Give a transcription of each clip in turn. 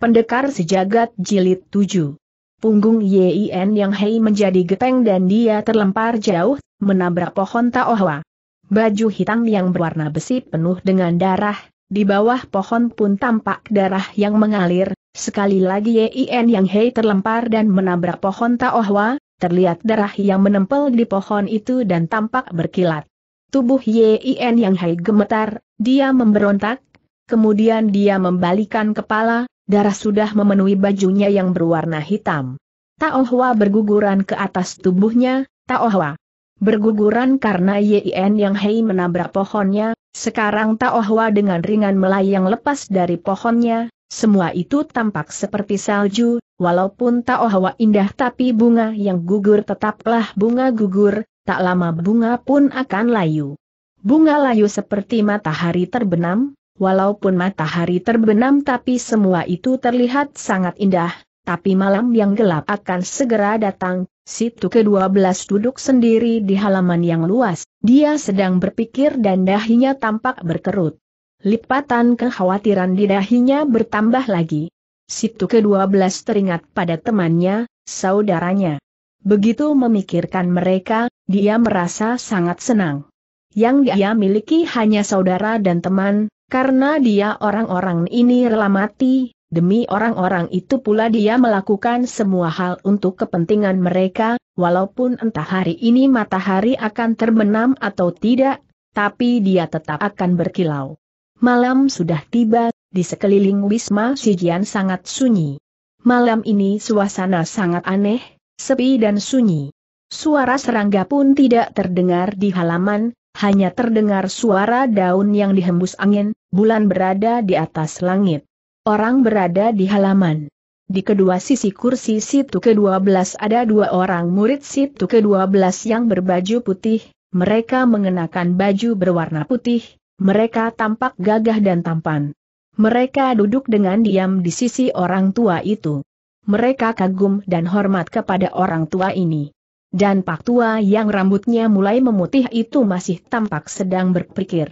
Pendekar Sejagat Jilid 7 Punggung Yin Yang Hei menjadi geteng dan dia terlempar jauh, menabrak pohon Taohwa. Baju hitam yang berwarna besi penuh dengan darah, di bawah pohon pun tampak darah yang mengalir, sekali lagi Yin Yang Hei terlempar dan menabrak pohon Taohwa, terlihat darah yang menempel di pohon itu dan tampak berkilat. Tubuh Yin Yang Hei gemetar, dia memberontak, kemudian dia membalikan kepala, Darah sudah memenuhi bajunya yang berwarna hitam. Taohwa berguguran ke atas tubuhnya, Taohwa. Berguguran karena Yin Yang Hei menabrak pohonnya, sekarang Taohwa dengan ringan melayang lepas dari pohonnya, semua itu tampak seperti salju, walaupun Taohwa indah tapi bunga yang gugur tetaplah bunga gugur, tak lama bunga pun akan layu. Bunga layu seperti matahari terbenam, walaupun matahari terbenam tapi semua itu terlihat sangat indah, tapi malam yang gelap akan segera datang, situ ke-12 duduk sendiri di halaman yang luas, dia sedang berpikir dan dahinya tampak berkerut. Lipatan kekhawatiran di dahinya bertambah lagi. Situ ke-12 teringat pada temannya, saudaranya. Begitu memikirkan mereka, dia merasa sangat senang. Yang dia miliki hanya saudara dan teman, karena dia orang-orang ini rela mati, demi orang-orang itu pula dia melakukan semua hal untuk kepentingan mereka, walaupun entah hari ini matahari akan terbenam atau tidak, tapi dia tetap akan berkilau. Malam sudah tiba, di sekeliling Wisma Sijian sangat sunyi. Malam ini suasana sangat aneh, sepi dan sunyi. Suara serangga pun tidak terdengar di halaman, hanya terdengar suara daun yang dihembus angin, bulan berada di atas langit. Orang berada di halaman. Di kedua sisi kursi situ ke-12 ada dua orang murid situ ke-12 yang berbaju putih, mereka mengenakan baju berwarna putih, mereka tampak gagah dan tampan. Mereka duduk dengan diam di sisi orang tua itu. Mereka kagum dan hormat kepada orang tua ini dan Pak Tua yang rambutnya mulai memutih itu masih tampak sedang berpikir.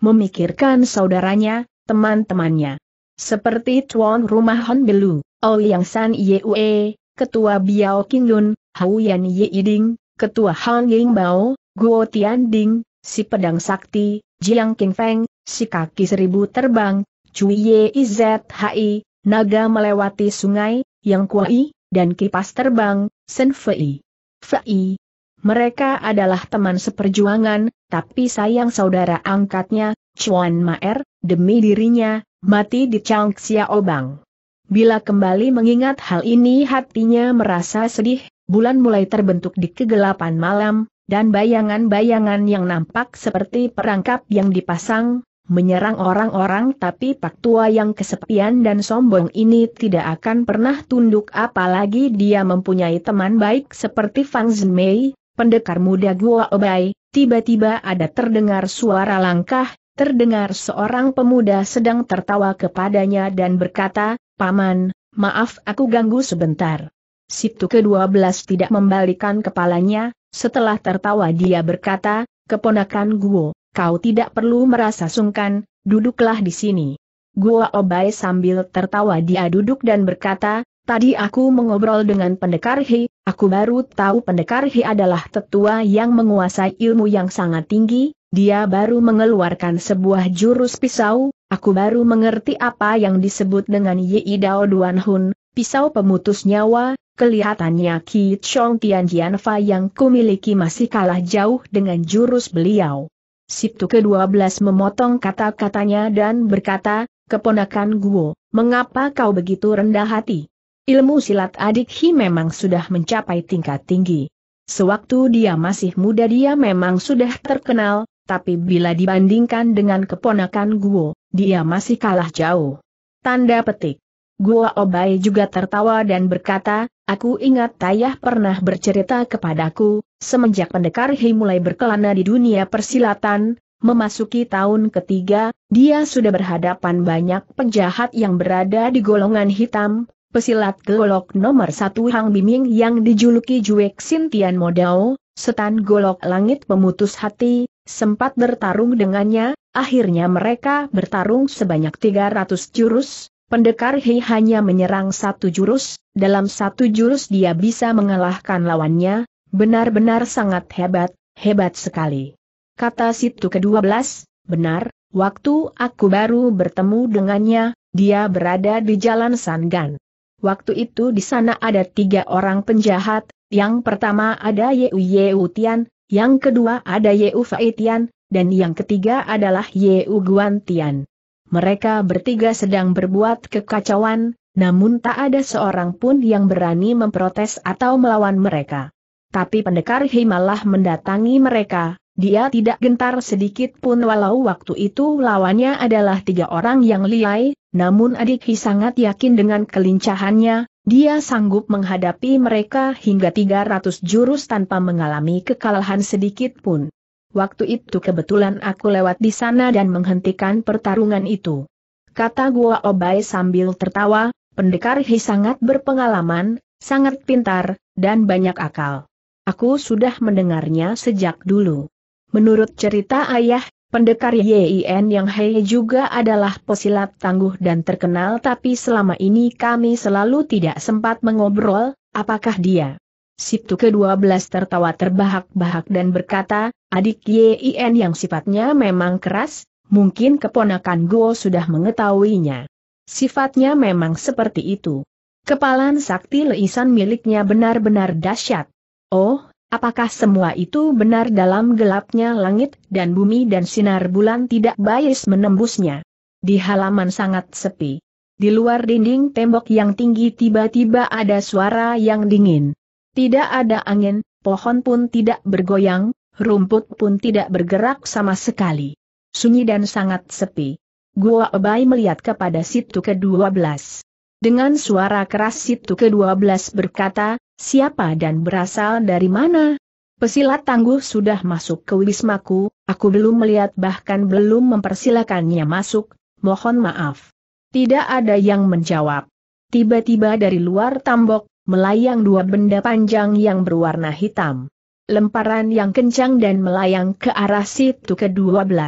Memikirkan saudaranya, teman-temannya. Seperti tuan rumah Hon Belu, Ouyang San Yue, Ketua Biao King Kinglun, Ye Yeiding, Ketua Han Ying Bao, Guo Tian Ding, si pedang sakti, Jiang King Feng, si kaki seribu terbang, Cui Ye Hai, naga melewati sungai, Yang Kuai, dan kipas terbang, Sen Fei. Fai. Mereka adalah teman seperjuangan, tapi sayang saudara angkatnya, Chuan Maer, demi dirinya, mati di Chang Xiaobang. Bila kembali mengingat hal ini hatinya merasa sedih, bulan mulai terbentuk di kegelapan malam, dan bayangan-bayangan yang nampak seperti perangkap yang dipasang, menyerang orang-orang tapi Pak Tua yang kesepian dan sombong ini tidak akan pernah tunduk apalagi dia mempunyai teman baik seperti Fang Zimei, pendekar muda Gua Obai, tiba-tiba ada terdengar suara langkah, terdengar seorang pemuda sedang tertawa kepadanya dan berkata, Paman, maaf aku ganggu sebentar. Situ ke-12 tidak membalikan kepalanya, setelah tertawa dia berkata, keponakan Guo kau tidak perlu merasa sungkan, duduklah di sini. Gua Obai sambil tertawa dia duduk dan berkata, tadi aku mengobrol dengan pendekar He, aku baru tahu pendekar He adalah tetua yang menguasai ilmu yang sangat tinggi, dia baru mengeluarkan sebuah jurus pisau, aku baru mengerti apa yang disebut dengan Yi Dao Duan Hun, pisau pemutus nyawa, kelihatannya Ki Chong Tian jian fa yang kumiliki masih kalah jauh dengan jurus beliau. Siptu ke-12 memotong kata-katanya dan berkata, Keponakan Guo, mengapa kau begitu rendah hati? Ilmu silat adik Hi memang sudah mencapai tingkat tinggi. Sewaktu dia masih muda dia memang sudah terkenal, tapi bila dibandingkan dengan keponakan Guo, dia masih kalah jauh. Tanda petik. Gua Obai juga tertawa dan berkata, aku ingat Tayah pernah bercerita kepadaku, semenjak pendekar Hei mulai berkelana di dunia persilatan, memasuki tahun ketiga, dia sudah berhadapan banyak penjahat yang berada di golongan hitam, pesilat golok nomor satu Hang Biming yang dijuluki Juek Sintian Modao, setan golok langit pemutus hati, sempat bertarung dengannya, akhirnya mereka bertarung sebanyak 300 jurus, Pendekar Hei hanya menyerang satu jurus, dalam satu jurus dia bisa mengalahkan lawannya, benar-benar sangat hebat, hebat sekali. Kata situ ke-12, benar, waktu aku baru bertemu dengannya, dia berada di jalan Sanggan. Waktu itu di sana ada tiga orang penjahat, yang pertama ada Yeu Yeu Tian, yang kedua ada Yeu Faitian, dan yang ketiga adalah Yeu Guan Tian. Mereka bertiga sedang berbuat kekacauan, namun tak ada seorang pun yang berani memprotes atau melawan mereka. Tapi pendekar malah mendatangi mereka, dia tidak gentar sedikit pun walau waktu itu lawannya adalah tiga orang yang liai, namun adik Hei sangat yakin dengan kelincahannya, dia sanggup menghadapi mereka hingga 300 jurus tanpa mengalami kekalahan sedikit pun. Waktu itu kebetulan aku lewat di sana dan menghentikan pertarungan itu. Kata Gua Obai sambil tertawa, pendekar Hi sangat berpengalaman, sangat pintar, dan banyak akal. Aku sudah mendengarnya sejak dulu. Menurut cerita ayah, pendekar YIN yang Hei juga adalah pesilat tangguh dan terkenal tapi selama ini kami selalu tidak sempat mengobrol, apakah dia? Siptu ke-12 tertawa terbahak-bahak dan berkata, Adik Yin yang sifatnya memang keras, mungkin keponakan Guo sudah mengetahuinya. Sifatnya memang seperti itu. Kepalan sakti leisan miliknya benar-benar dahsyat. Oh, apakah semua itu benar dalam gelapnya langit dan bumi dan sinar bulan tidak bias menembusnya? Di halaman sangat sepi. Di luar dinding tembok yang tinggi tiba-tiba ada suara yang dingin. Tidak ada angin, pohon pun tidak bergoyang, Rumput pun tidak bergerak sama sekali. Sunyi dan sangat sepi. Gua Obai melihat kepada situ ke-12. Dengan suara keras situ ke-12 berkata, siapa dan berasal dari mana? Pesilat tangguh sudah masuk ke wismaku, aku belum melihat bahkan belum mempersilakannya masuk, mohon maaf. Tidak ada yang menjawab. Tiba-tiba dari luar tambok, melayang dua benda panjang yang berwarna hitam lemparan yang kencang dan melayang ke arah situ ke-12.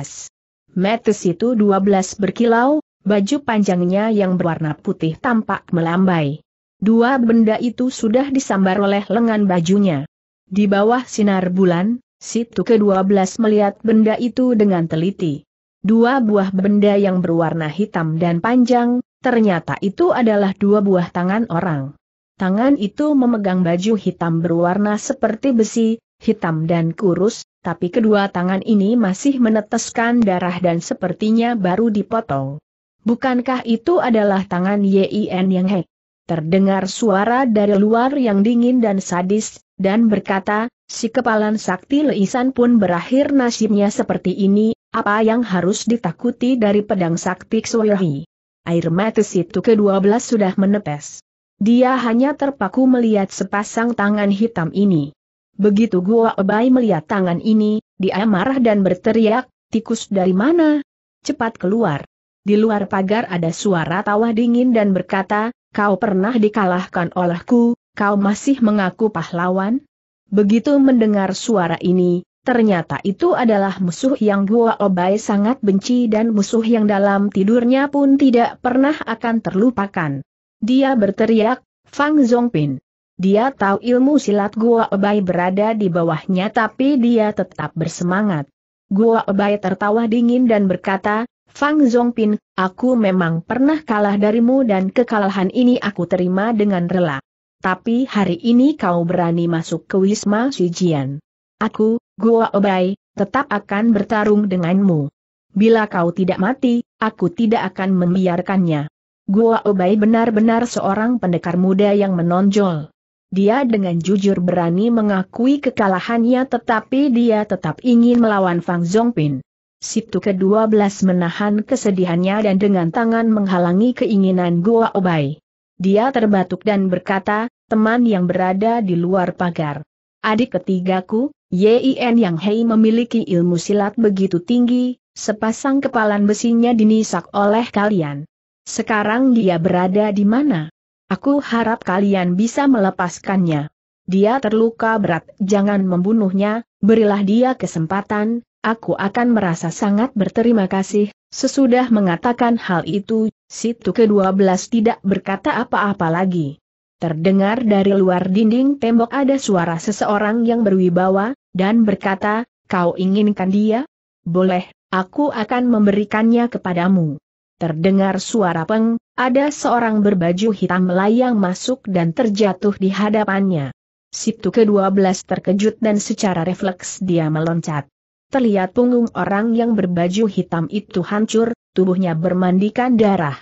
Metis itu 12 berkilau, baju panjangnya yang berwarna putih tampak melambai. Dua benda itu sudah disambar oleh lengan bajunya. Di bawah sinar bulan, situ ke-12 melihat benda itu dengan teliti. Dua buah benda yang berwarna hitam dan panjang, ternyata itu adalah dua buah tangan orang. Tangan itu memegang baju hitam berwarna seperti besi, hitam dan kurus, tapi kedua tangan ini masih meneteskan darah dan sepertinya baru dipotong. Bukankah itu adalah tangan Yin yang hek? Terdengar suara dari luar yang dingin dan sadis, dan berkata, si kepalan sakti leisan pun berakhir nasibnya seperti ini, apa yang harus ditakuti dari pedang sakti Xuehi? Air mata situ ke-12 sudah menepes. Dia hanya terpaku melihat sepasang tangan hitam ini. Begitu Gua Obai melihat tangan ini, dia marah dan berteriak, tikus dari mana? Cepat keluar. Di luar pagar ada suara tawa dingin dan berkata, kau pernah dikalahkan olehku, kau masih mengaku pahlawan? Begitu mendengar suara ini, ternyata itu adalah musuh yang Gua Obai sangat benci dan musuh yang dalam tidurnya pun tidak pernah akan terlupakan. Dia berteriak, Fang Zongpin. Dia tahu ilmu silat Gua Obai berada di bawahnya tapi dia tetap bersemangat. Gua Obai tertawa dingin dan berkata, Fang Zongpin, aku memang pernah kalah darimu dan kekalahan ini aku terima dengan rela. Tapi hari ini kau berani masuk ke Wisma Sijian. Aku, Gua Obai, tetap akan bertarung denganmu. Bila kau tidak mati, aku tidak akan membiarkannya. Gua Obai benar-benar seorang pendekar muda yang menonjol. Dia dengan jujur berani mengakui kekalahannya tetapi dia tetap ingin melawan Fang Zongpin. Situ ke-12 menahan kesedihannya dan dengan tangan menghalangi keinginan Gua Obai. Dia terbatuk dan berkata, teman yang berada di luar pagar. Adik ketigaku, Yin Yang Hei memiliki ilmu silat begitu tinggi, sepasang kepalan besinya dinisak oleh kalian. Sekarang dia berada di mana? Aku harap kalian bisa melepaskannya. Dia terluka berat, jangan membunuhnya, berilah dia kesempatan, aku akan merasa sangat berterima kasih. Sesudah mengatakan hal itu, situ ke-12 tidak berkata apa-apa lagi. Terdengar dari luar dinding tembok ada suara seseorang yang berwibawa, dan berkata, kau inginkan dia? Boleh, aku akan memberikannya kepadamu. Terdengar suara peng, ada seorang berbaju hitam melayang masuk dan terjatuh di hadapannya. Situ ke-12 terkejut dan secara refleks dia meloncat. Terlihat punggung orang yang berbaju hitam itu hancur, tubuhnya bermandikan darah.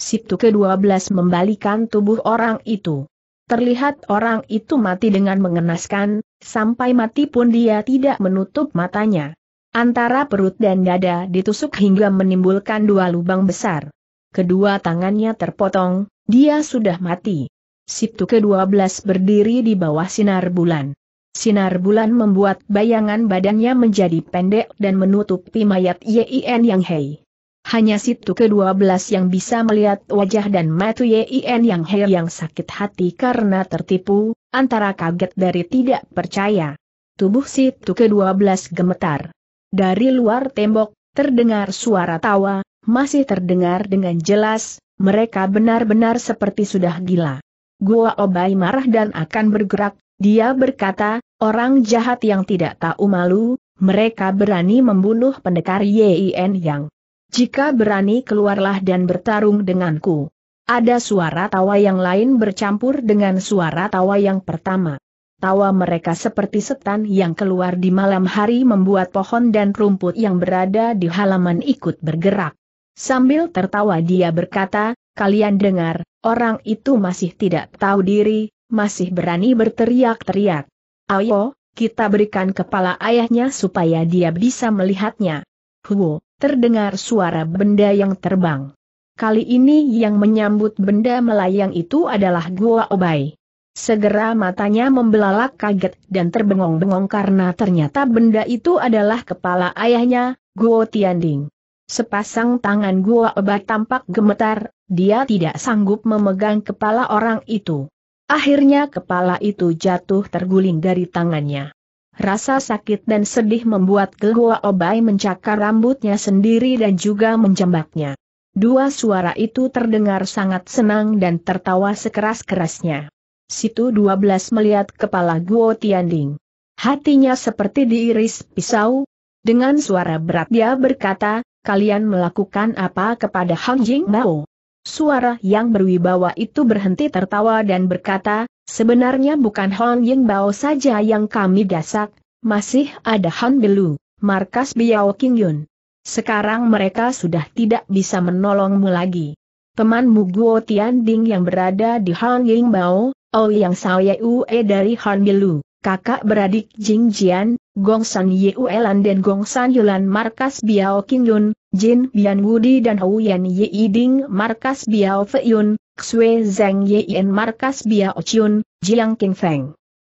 Situ ke-12 membalikan tubuh orang itu. Terlihat orang itu mati dengan mengenaskan, sampai mati pun dia tidak menutup matanya. Antara perut dan dada ditusuk hingga menimbulkan dua lubang besar kedua tangannya terpotong, dia sudah mati. Siptu ke-12 berdiri di bawah sinar bulan. Sinar bulan membuat bayangan badannya menjadi pendek dan menutupi mayat Yin Yang Hei. Hanya Siptu ke-12 yang bisa melihat wajah dan mata Yin Yang Hei yang sakit hati karena tertipu, antara kaget dari tidak percaya. Tubuh Siptu ke-12 gemetar. Dari luar tembok, terdengar suara tawa, masih terdengar dengan jelas, mereka benar-benar seperti sudah gila. Gua Obai marah dan akan bergerak, dia berkata, orang jahat yang tidak tahu malu, mereka berani membunuh pendekar Yin Yang. Jika berani keluarlah dan bertarung denganku. Ada suara tawa yang lain bercampur dengan suara tawa yang pertama. Tawa mereka seperti setan yang keluar di malam hari membuat pohon dan rumput yang berada di halaman ikut bergerak. Sambil tertawa dia berkata, kalian dengar, orang itu masih tidak tahu diri, masih berani berteriak-teriak. Ayo, kita berikan kepala ayahnya supaya dia bisa melihatnya. Huo, terdengar suara benda yang terbang. Kali ini yang menyambut benda melayang itu adalah Gua Obai. Segera matanya membelalak kaget dan terbengong-bengong karena ternyata benda itu adalah kepala ayahnya, Guo Tianding. Sepasang tangan gua obat tampak gemetar, dia tidak sanggup memegang kepala orang itu. Akhirnya kepala itu jatuh terguling dari tangannya. Rasa sakit dan sedih membuat Gua Obai mencakar rambutnya sendiri dan juga menjambaknya. Dua suara itu terdengar sangat senang dan tertawa sekeras-kerasnya. Situ 12 melihat kepala Guo Tianding. Hatinya seperti diiris pisau. Dengan suara berat dia berkata, kalian melakukan apa kepada Hang Jing Bao? Suara yang berwibawa itu berhenti tertawa dan berkata, sebenarnya bukan Hong Jing Bao saja yang kami dasar, masih ada Han Belu, markas Biao King Yun. Sekarang mereka sudah tidak bisa menolongmu lagi. Temanmu Guo Tian Ding yang berada di Hong Jing Bao, Oh Yang saya Ue dari Han Belu, kakak beradik Jing Jian, Gongsan Yuelan dan Gongsan Yulan markas Biao Qingyun, Jin Bian Wudi dan Huyan Yeiding markas Biao Feiyun, Xue Zeng Yein markas Biao Chun, Jiang King Feng.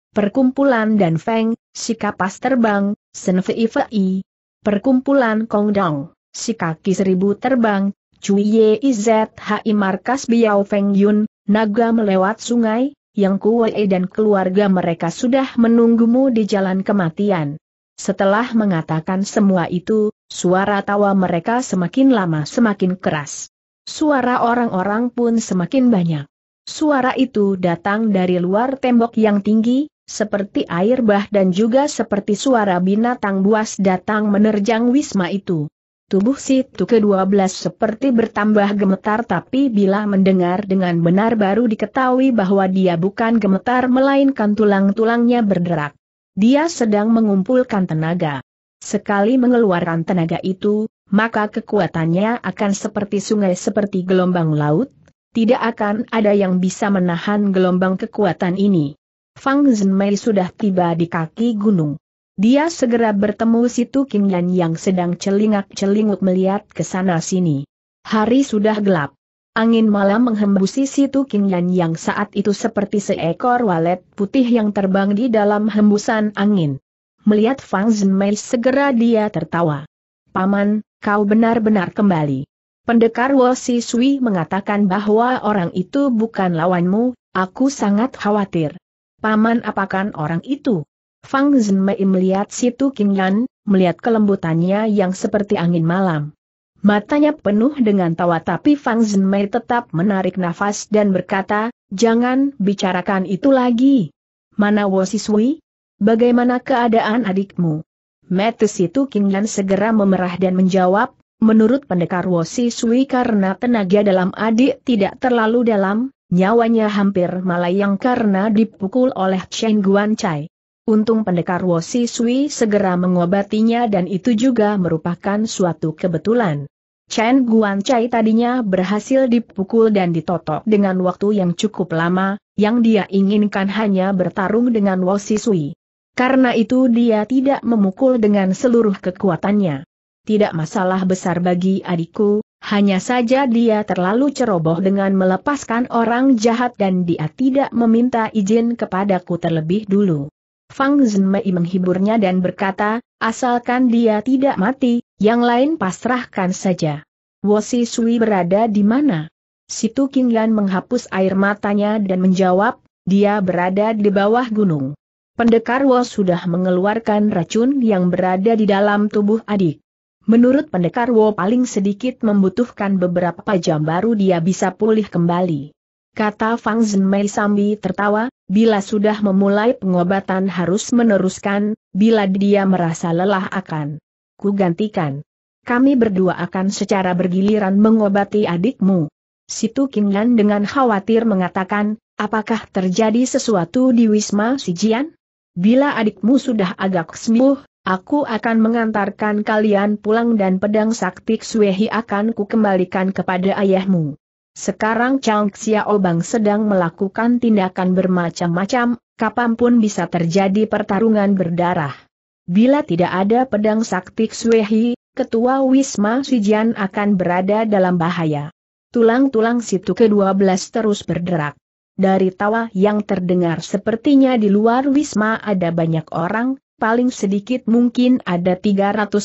Perkumpulan dan Feng, Sika Pas Terbang, Sen Fei Fei. Perkumpulan Kong Dong, Si Kaki Seribu Terbang, Cui Ye Yizhi markas Biao Feng Yun, Naga melewat sungai, yang Kuei dan keluarga mereka sudah menunggumu di jalan kematian. Setelah mengatakan semua itu, suara tawa mereka semakin lama semakin keras. Suara orang-orang pun semakin banyak. Suara itu datang dari luar tembok yang tinggi, seperti air bah dan juga seperti suara binatang buas datang menerjang wisma itu. Tubuh situ ke-12 seperti bertambah gemetar tapi bila mendengar dengan benar baru diketahui bahwa dia bukan gemetar melainkan tulang-tulangnya berderak. Dia sedang mengumpulkan tenaga. Sekali mengeluarkan tenaga itu, maka kekuatannya akan seperti sungai seperti gelombang laut, tidak akan ada yang bisa menahan gelombang kekuatan ini. Fang Zhenmei sudah tiba di kaki gunung. Dia segera bertemu Situ Yan yang sedang celingak-celinguk melihat ke sana-sini. Hari sudah gelap. Angin malam menghembusi situ Yan yang saat itu seperti seekor walet putih yang terbang di dalam hembusan angin. Melihat Fang Zhenmei segera dia tertawa. Paman, kau benar-benar kembali. Pendekar Si Sui mengatakan bahwa orang itu bukan lawanmu, aku sangat khawatir. Paman apakan orang itu? Fang Zhenmei melihat situ Yan, melihat kelembutannya yang seperti angin malam. Matanya penuh dengan tawa tapi Fang Zhenmei tetap menarik nafas dan berkata, jangan bicarakan itu lagi. Mana Wosiswi? Bagaimana keadaan adikmu? Metis itu Kinglan segera memerah dan menjawab, menurut pendekar Wosiswi karena tenaga dalam adik tidak terlalu dalam, nyawanya hampir melayang karena dipukul oleh Chen Guan Chai. Untung pendekar Wosi Sui segera mengobatinya dan itu juga merupakan suatu kebetulan. Chen Guan Chai tadinya berhasil dipukul dan ditotok dengan waktu yang cukup lama, yang dia inginkan hanya bertarung dengan Wosi Sui. Karena itu dia tidak memukul dengan seluruh kekuatannya. Tidak masalah besar bagi adikku, hanya saja dia terlalu ceroboh dengan melepaskan orang jahat dan dia tidak meminta izin kepadaku terlebih dulu. Fang Zhenmei menghiburnya dan berkata, asalkan dia tidak mati, yang lain pasrahkan saja. Wosi Sui berada di mana? Situ Qingyan menghapus air matanya dan menjawab, dia berada di bawah gunung. Pendekar Wo sudah mengeluarkan racun yang berada di dalam tubuh adik. Menurut pendekar Wo paling sedikit membutuhkan beberapa jam baru dia bisa pulih kembali. Kata Fang Zhenmei sambil tertawa, Bila sudah memulai pengobatan harus meneruskan, bila dia merasa lelah akan kugantikan. Kami berdua akan secara bergiliran mengobati adikmu. Situ Kingan dengan khawatir mengatakan, apakah terjadi sesuatu di Wisma Sijian? Bila adikmu sudah agak sembuh, aku akan mengantarkan kalian pulang dan pedang sakti Suehi akan kukembalikan kepada ayahmu. Sekarang Chang Xiaobang sedang melakukan tindakan bermacam-macam, kapanpun bisa terjadi pertarungan berdarah. Bila tidak ada pedang sakti Xuehi, ketua Wisma Sijian akan berada dalam bahaya. Tulang-tulang situ ke-12 terus berderak. Dari tawa yang terdengar sepertinya di luar Wisma ada banyak orang, paling sedikit mungkin ada 300-400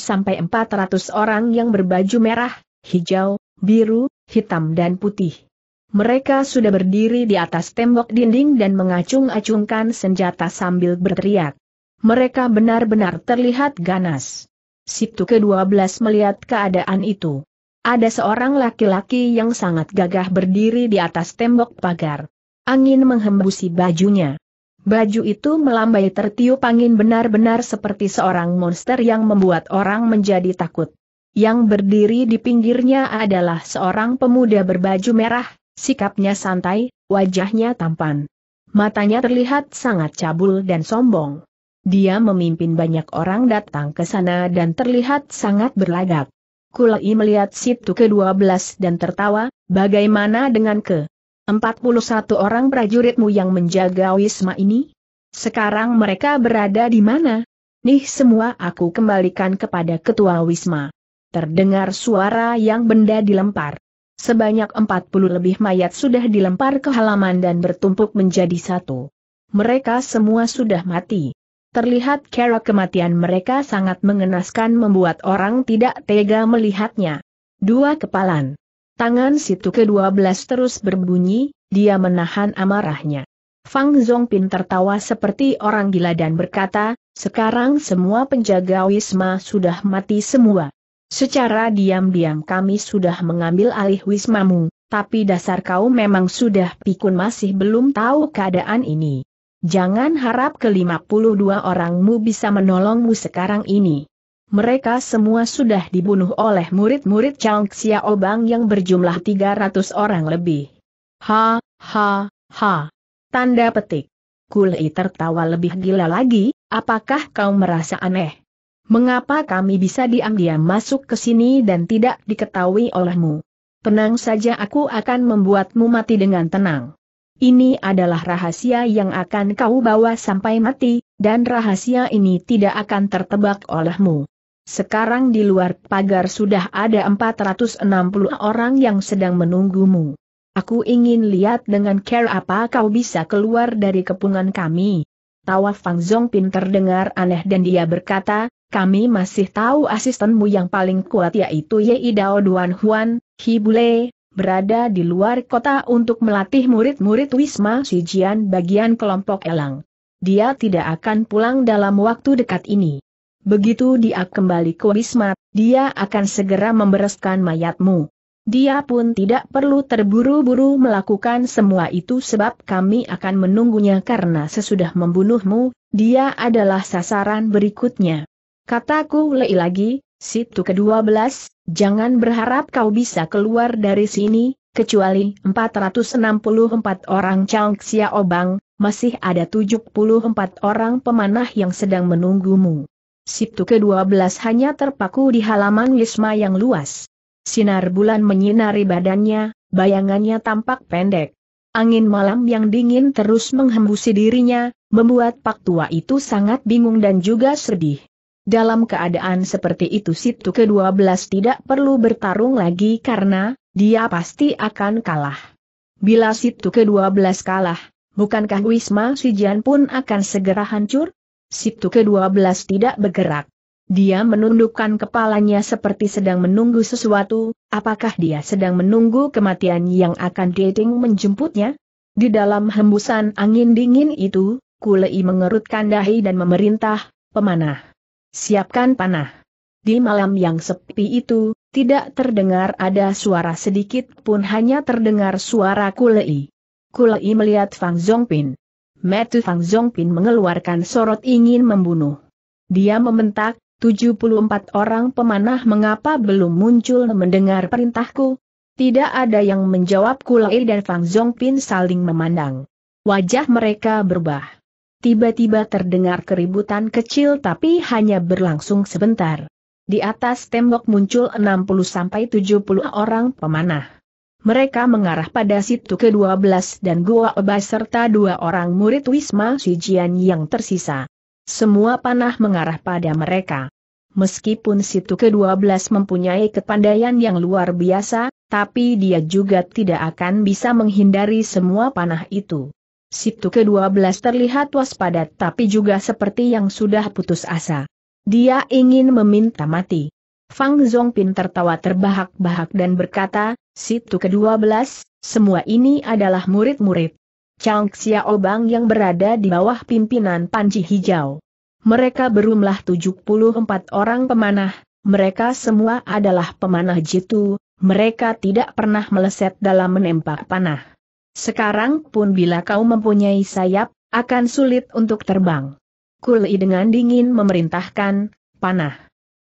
orang yang berbaju merah, hijau, biru, hitam dan putih. Mereka sudah berdiri di atas tembok dinding dan mengacung-acungkan senjata sambil berteriak. Mereka benar-benar terlihat ganas. Situ ke-12 melihat keadaan itu. Ada seorang laki-laki yang sangat gagah berdiri di atas tembok pagar. Angin menghembusi bajunya. Baju itu melambai tertiup angin benar-benar seperti seorang monster yang membuat orang menjadi takut. Yang berdiri di pinggirnya adalah seorang pemuda berbaju merah, sikapnya santai, wajahnya tampan. Matanya terlihat sangat cabul dan sombong. Dia memimpin banyak orang datang ke sana dan terlihat sangat berlagak. Kulai melihat situ ke-12 dan tertawa, bagaimana dengan ke 41 orang prajuritmu yang menjaga Wisma ini? Sekarang mereka berada di mana? Nih semua aku kembalikan kepada ketua Wisma terdengar suara yang benda dilempar. Sebanyak 40 lebih mayat sudah dilempar ke halaman dan bertumpuk menjadi satu. Mereka semua sudah mati. Terlihat cara kematian mereka sangat mengenaskan membuat orang tidak tega melihatnya. Dua kepalan. Tangan situ ke-12 terus berbunyi, dia menahan amarahnya. Fang Zongpin tertawa seperti orang gila dan berkata, sekarang semua penjaga Wisma sudah mati semua. Secara diam-diam kami sudah mengambil alih wismamu, tapi dasar kau memang sudah pikun masih belum tahu keadaan ini. Jangan harap ke-52 orangmu bisa menolongmu sekarang ini. Mereka semua sudah dibunuh oleh murid-murid Chang Xiaobang yang berjumlah 300 orang lebih. Ha, ha, ha. Tanda petik. Kulai tertawa lebih gila lagi, apakah kau merasa aneh? Mengapa kami bisa diam-diam masuk ke sini dan tidak diketahui olehmu? Tenang saja aku akan membuatmu mati dengan tenang. Ini adalah rahasia yang akan kau bawa sampai mati, dan rahasia ini tidak akan tertebak olehmu. Sekarang di luar pagar sudah ada 460 orang yang sedang menunggumu. Aku ingin lihat dengan care apa kau bisa keluar dari kepungan kami. Tawa Fang Zongpin terdengar aneh dan dia berkata, kami masih tahu asistenmu yang paling kuat yaitu Yei Dao Duan Huan, Hibule, berada di luar kota untuk melatih murid-murid Wisma Sijian bagian kelompok Elang. Dia tidak akan pulang dalam waktu dekat ini. Begitu dia kembali ke Wisma, dia akan segera membereskan mayatmu. Dia pun tidak perlu terburu-buru melakukan semua itu sebab kami akan menunggunya karena sesudah membunuhmu, dia adalah sasaran berikutnya. Kataku lei lagi, situ ke belas, jangan berharap kau bisa keluar dari sini, kecuali 464 orang Chang Xiaobang, masih ada 74 orang pemanah yang sedang menunggumu. Situ ke-12 hanya terpaku di halaman Wisma yang luas. Sinar bulan menyinari badannya, bayangannya tampak pendek. Angin malam yang dingin terus menghembusi dirinya, membuat pak tua itu sangat bingung dan juga sedih. Dalam keadaan seperti itu Situ ke-12 tidak perlu bertarung lagi karena, dia pasti akan kalah. Bila Situ ke-12 kalah, bukankah Wisma Sijan pun akan segera hancur? Situ ke-12 tidak bergerak. Dia menundukkan kepalanya seperti sedang menunggu sesuatu, apakah dia sedang menunggu kematian yang akan dating menjemputnya? Di dalam hembusan angin dingin itu, Kulei mengerutkan dahi dan memerintah, pemanah. Siapkan panah. Di malam yang sepi itu, tidak terdengar ada suara sedikit pun hanya terdengar suara Kulei. Kulei melihat Fang Zhongpin. Metu Fang Zhongpin mengeluarkan sorot ingin membunuh. Dia membentak, 74 orang pemanah mengapa belum muncul mendengar perintahku? Tidak ada yang menjawab Kulei dan Fang Zhongpin saling memandang. Wajah mereka berubah tiba-tiba terdengar keributan kecil tapi hanya berlangsung sebentar. Di atas tembok muncul 60-70 orang pemanah. Mereka mengarah pada situ ke-12 dan Gua Oba serta dua orang murid Wisma Sijian yang tersisa. Semua panah mengarah pada mereka. Meskipun situ ke-12 mempunyai kepandaian yang luar biasa, tapi dia juga tidak akan bisa menghindari semua panah itu. Situ ke-12 terlihat waspada tapi juga seperti yang sudah putus asa. Dia ingin meminta mati. Fang Zongpin tertawa terbahak-bahak dan berkata, Situ ke-12, semua ini adalah murid-murid. Chang Xiaobang yang berada di bawah pimpinan Panji Hijau. Mereka berumlah 74 orang pemanah, mereka semua adalah pemanah jitu, mereka tidak pernah meleset dalam menembak panah. Sekarang pun bila kau mempunyai sayap, akan sulit untuk terbang. Kuli dengan dingin memerintahkan, panah.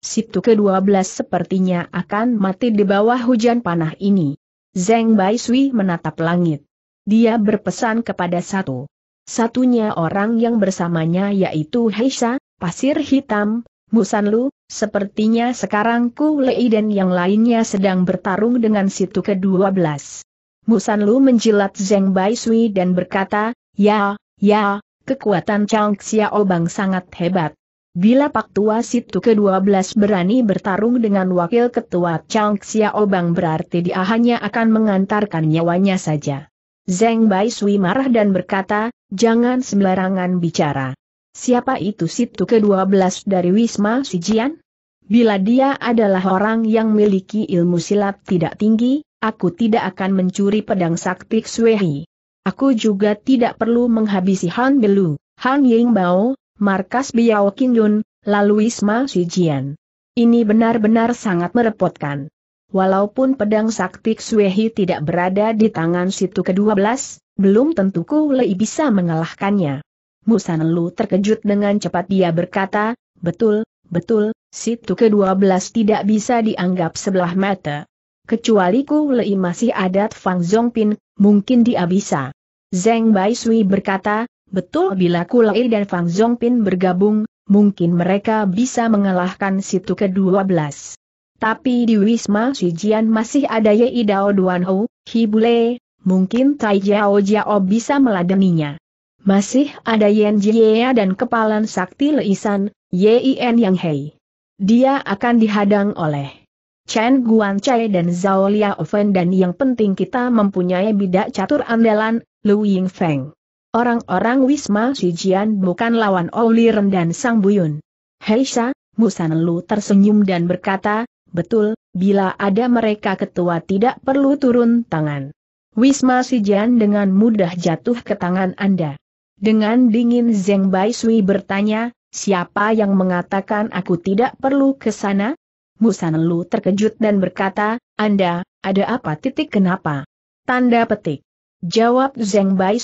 Situ ke-12 sepertinya akan mati di bawah hujan panah ini. Zeng Bai Sui menatap langit. Dia berpesan kepada satu. Satunya orang yang bersamanya yaitu Heisa, Pasir Hitam, Musanlu, sepertinya sekarang Ku dan yang lainnya sedang bertarung dengan situ ke-12. Musanlu menjilat Zeng Bai Sui dan berkata, Ya, ya, kekuatan Chang Xiao Bang sangat hebat. Bila Pak Tua Situ ke-12 berani bertarung dengan Wakil Ketua Chang Xiao Bang berarti dia hanya akan mengantarkan nyawanya saja. Zeng Bai Sui marah dan berkata, jangan sembarangan bicara. Siapa itu Situ ke-12 dari Wisma Sijian? Bila dia adalah orang yang miliki ilmu silat tidak tinggi, aku tidak akan mencuri pedang sakti Xuehi. Aku juga tidak perlu menghabisi Han Belu, Han Ying Bao, markas Biao Qingyun, lalu Isma Jian. Ini benar-benar sangat merepotkan. Walaupun pedang sakti Xuehi tidak berada di tangan situ ke-12, belum tentu Ku Lei bisa mengalahkannya. Musan Lu terkejut dengan cepat dia berkata, betul, betul, situ ke-12 tidak bisa dianggap sebelah mata. Kecuali Ku Lei masih adat Fang Zongpin, mungkin dia bisa. Zeng Bai Sui berkata, betul bila Ku Lei dan Fang Zongpin bergabung, mungkin mereka bisa mengalahkan situ ke-12. Tapi di Wisma Sijian masih ada Yei Dao Duan Hibule, mungkin Tai Jiao Jiao bisa meladeninya. Masih ada Yen Jiea dan kepalan sakti Leisan, Yen Yang Hei. Dia akan dihadang oleh Chen Guanchai dan Zhao Liaofen dan yang penting kita mempunyai bidak catur andalan, Lu Ying Feng. Orang-orang Wisma Sijian bukan lawan Ren dan Sang Buyun. Heisa, Musan Lu tersenyum dan berkata, betul, bila ada mereka ketua tidak perlu turun tangan. Wisma Sijian dengan mudah jatuh ke tangan Anda. Dengan dingin Zeng Bai Sui bertanya, siapa yang mengatakan aku tidak perlu ke sana? Musanelu terkejut dan berkata, Anda, ada apa titik kenapa? Tanda petik. Jawab Zeng Bai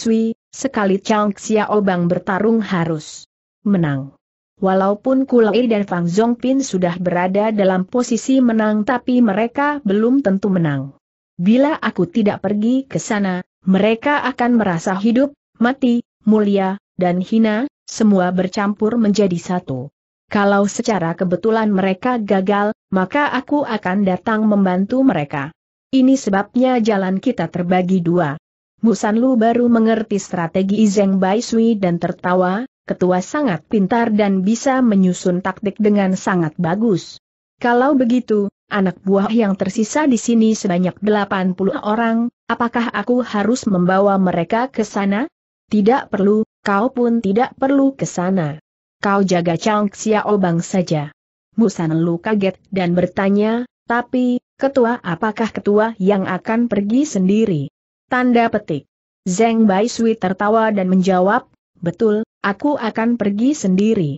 sekali Chang Xiaobang bertarung harus menang. Walaupun Kulai dan Fang Zongpin sudah berada dalam posisi menang tapi mereka belum tentu menang. Bila aku tidak pergi ke sana, mereka akan merasa hidup, mati, mulia, dan hina, semua bercampur menjadi satu. Kalau secara kebetulan mereka gagal, maka aku akan datang membantu mereka. Ini sebabnya jalan kita terbagi dua. Musanlu baru mengerti strategi Zeng Bai Sui dan tertawa, ketua sangat pintar dan bisa menyusun taktik dengan sangat bagus. Kalau begitu, anak buah yang tersisa di sini sebanyak 80 orang, apakah aku harus membawa mereka ke sana? Tidak perlu, kau pun tidak perlu ke sana kau jaga Chang Xiao saja. Musan Lu kaget dan bertanya, tapi, ketua apakah ketua yang akan pergi sendiri? Tanda petik. Zeng Bai Sui tertawa dan menjawab, betul, aku akan pergi sendiri.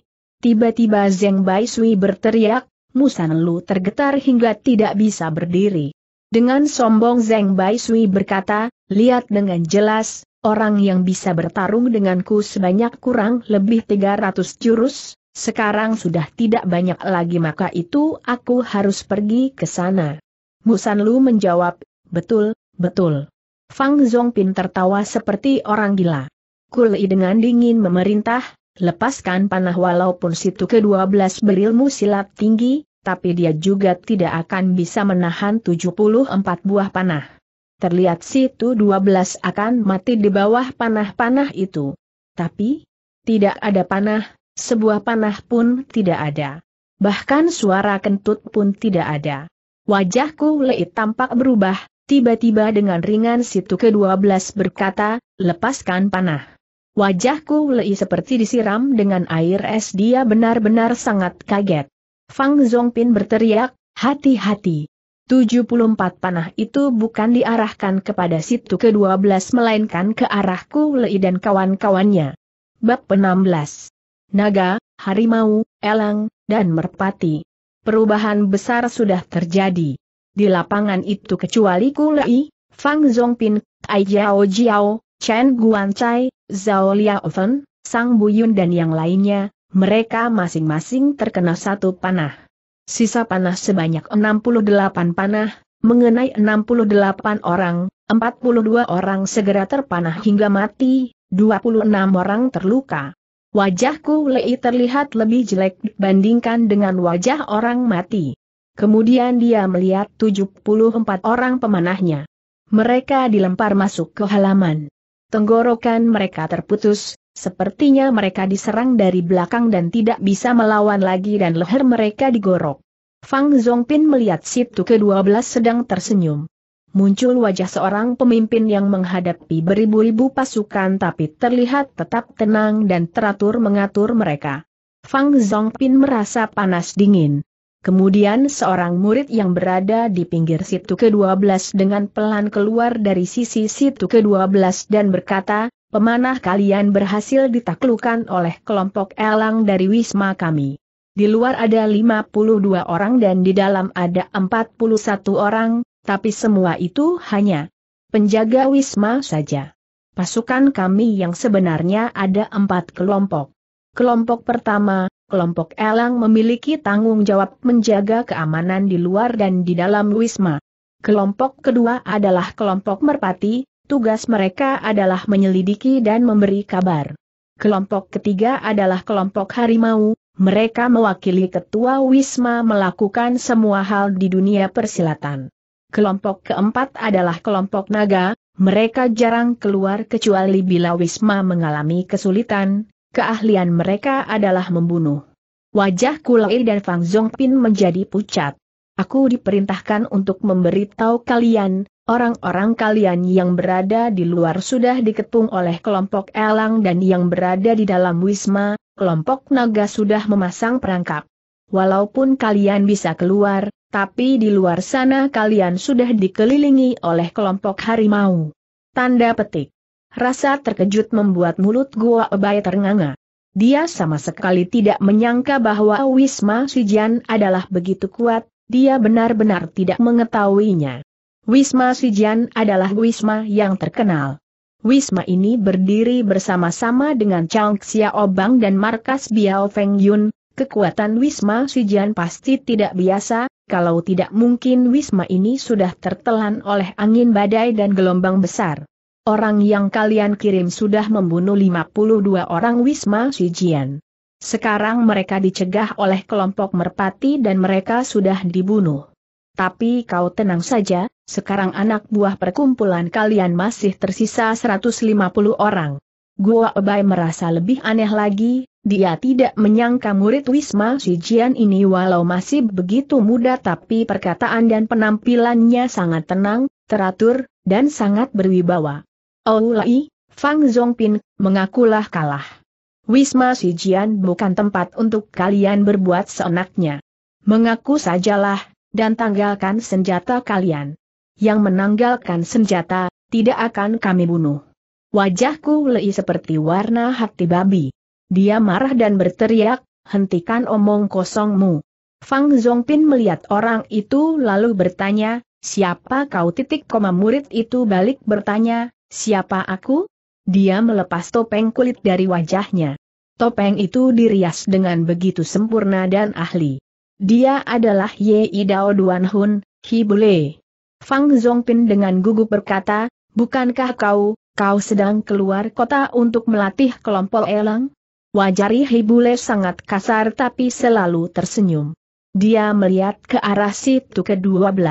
Tiba-tiba Zeng Bai Sui berteriak, Musan Lu tergetar hingga tidak bisa berdiri. Dengan sombong Zeng Bai Sui berkata, lihat dengan jelas, orang yang bisa bertarung denganku sebanyak kurang lebih 300 jurus, sekarang sudah tidak banyak lagi maka itu aku harus pergi ke sana. Musanlu menjawab, betul, betul. Fang Zongpin tertawa seperti orang gila. Kuli dengan dingin memerintah, lepaskan panah walaupun situ ke-12 berilmu silat tinggi, tapi dia juga tidak akan bisa menahan 74 buah panah. Terlihat situ 12 akan mati di bawah panah-panah itu. Tapi, tidak ada panah, sebuah panah pun tidak ada. Bahkan suara kentut pun tidak ada. Wajahku leit tampak berubah, tiba-tiba dengan ringan situ ke belas berkata, lepaskan panah. Wajahku lei seperti disiram dengan air es dia benar-benar sangat kaget. Fang Zongpin berteriak, hati-hati. 74 panah itu bukan diarahkan kepada situ ke-12 melainkan ke arahku Lei dan kawan-kawannya. Bab 16. Naga, harimau, elang, dan merpati. Perubahan besar sudah terjadi. Di lapangan itu kecuali Kulei, Fang Zongpin, Tai Jiao Jiao, Chen Guancai, Zhao Liaofen, Sang Buyun dan yang lainnya, mereka masing-masing terkena satu panah. Sisa panah sebanyak 68 panah, mengenai 68 orang, 42 orang segera terpanah hingga mati, 26 orang terluka. Wajahku Lei terlihat lebih jelek dibandingkan dengan wajah orang mati. Kemudian dia melihat 74 orang pemanahnya. Mereka dilempar masuk ke halaman. Tenggorokan mereka terputus, Sepertinya mereka diserang dari belakang dan tidak bisa melawan lagi dan leher mereka digorok. Fang Zongpin melihat situ ke-12 sedang tersenyum. Muncul wajah seorang pemimpin yang menghadapi beribu-ribu pasukan tapi terlihat tetap tenang dan teratur mengatur mereka. Fang Zongpin merasa panas dingin. Kemudian seorang murid yang berada di pinggir situ ke-12 dengan pelan keluar dari sisi situ ke-12 dan berkata, pemanah kalian berhasil ditaklukan oleh kelompok elang dari Wisma kami. Di luar ada 52 orang dan di dalam ada 41 orang, tapi semua itu hanya penjaga Wisma saja. Pasukan kami yang sebenarnya ada empat kelompok. Kelompok pertama, kelompok elang memiliki tanggung jawab menjaga keamanan di luar dan di dalam Wisma. Kelompok kedua adalah kelompok merpati, Tugas mereka adalah menyelidiki dan memberi kabar. Kelompok ketiga adalah kelompok harimau, mereka mewakili ketua Wisma melakukan semua hal di dunia persilatan. Kelompok keempat adalah kelompok naga, mereka jarang keluar kecuali bila Wisma mengalami kesulitan, keahlian mereka adalah membunuh. Wajah Kulai dan Fang Zhongpin menjadi pucat. Aku diperintahkan untuk memberitahu kalian, Orang-orang kalian yang berada di luar sudah dikepung oleh kelompok elang dan yang berada di dalam wisma, kelompok naga sudah memasang perangkap. Walaupun kalian bisa keluar, tapi di luar sana kalian sudah dikelilingi oleh kelompok harimau. Tanda petik. Rasa terkejut membuat mulut Gua Ebay ternganga. Dia sama sekali tidak menyangka bahwa Wisma Sijan adalah begitu kuat, dia benar-benar tidak mengetahuinya. Wisma Sijian adalah wisma yang terkenal. Wisma ini berdiri bersama-sama dengan Chang Xiaobang dan markas Biao Feng Yun, kekuatan Wisma Sijian pasti tidak biasa, kalau tidak mungkin Wisma ini sudah tertelan oleh angin badai dan gelombang besar. Orang yang kalian kirim sudah membunuh 52 orang Wisma Sijian. Sekarang mereka dicegah oleh kelompok merpati dan mereka sudah dibunuh. Tapi kau tenang saja, sekarang anak buah perkumpulan kalian masih tersisa 150 orang. Gua Obai merasa lebih aneh lagi, dia tidak menyangka murid Wisma Sijian ini walau masih begitu muda tapi perkataan dan penampilannya sangat tenang, teratur, dan sangat berwibawa. Oulai, oh, Fang Zhongpin mengakulah kalah. Wisma Sijian bukan tempat untuk kalian berbuat seenaknya. Mengaku sajalah, dan tanggalkan senjata kalian yang menanggalkan senjata, tidak akan kami bunuh. Wajahku lei seperti warna hati babi. Dia marah dan berteriak, hentikan omong kosongmu. Fang Zongpin melihat orang itu lalu bertanya, siapa kau titik koma murid itu balik bertanya, siapa aku? Dia melepas topeng kulit dari wajahnya. Topeng itu dirias dengan begitu sempurna dan ahli. Dia adalah Ye Idao Duan Hun, Hibule. Fang Zongpin dengan gugup berkata, bukankah kau, kau sedang keluar kota untuk melatih kelompok elang? Wajari Hibule sangat kasar tapi selalu tersenyum. Dia melihat ke arah situ ke-12.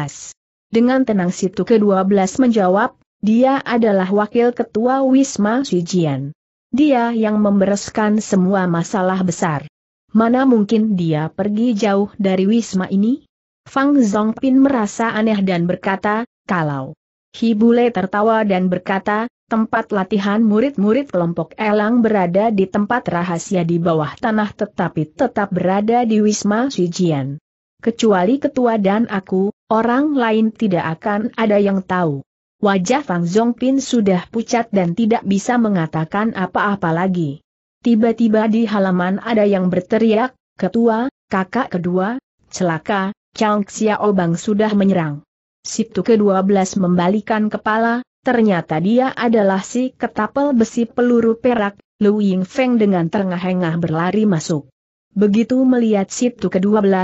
Dengan tenang situ ke-12 menjawab, dia adalah wakil ketua Wisma Sujian. Dia yang membereskan semua masalah besar. Mana mungkin dia pergi jauh dari Wisma ini? Fang Zongpin merasa aneh dan berkata, kalau Hibule tertawa dan berkata, tempat latihan murid-murid kelompok elang berada di tempat rahasia di bawah tanah tetapi tetap berada di Wisma Sujian. Kecuali ketua dan aku, orang lain tidak akan ada yang tahu. Wajah Fang Zongpin sudah pucat dan tidak bisa mengatakan apa-apa lagi. Tiba-tiba di halaman ada yang berteriak, ketua, kakak kedua, celaka, Chang Xiaobang sudah menyerang. Situ ke-12 membalikan kepala, ternyata dia adalah si ketapel besi peluru perak, Lu Ying Feng dengan terengah-engah berlari masuk. Begitu melihat Situ ke-12,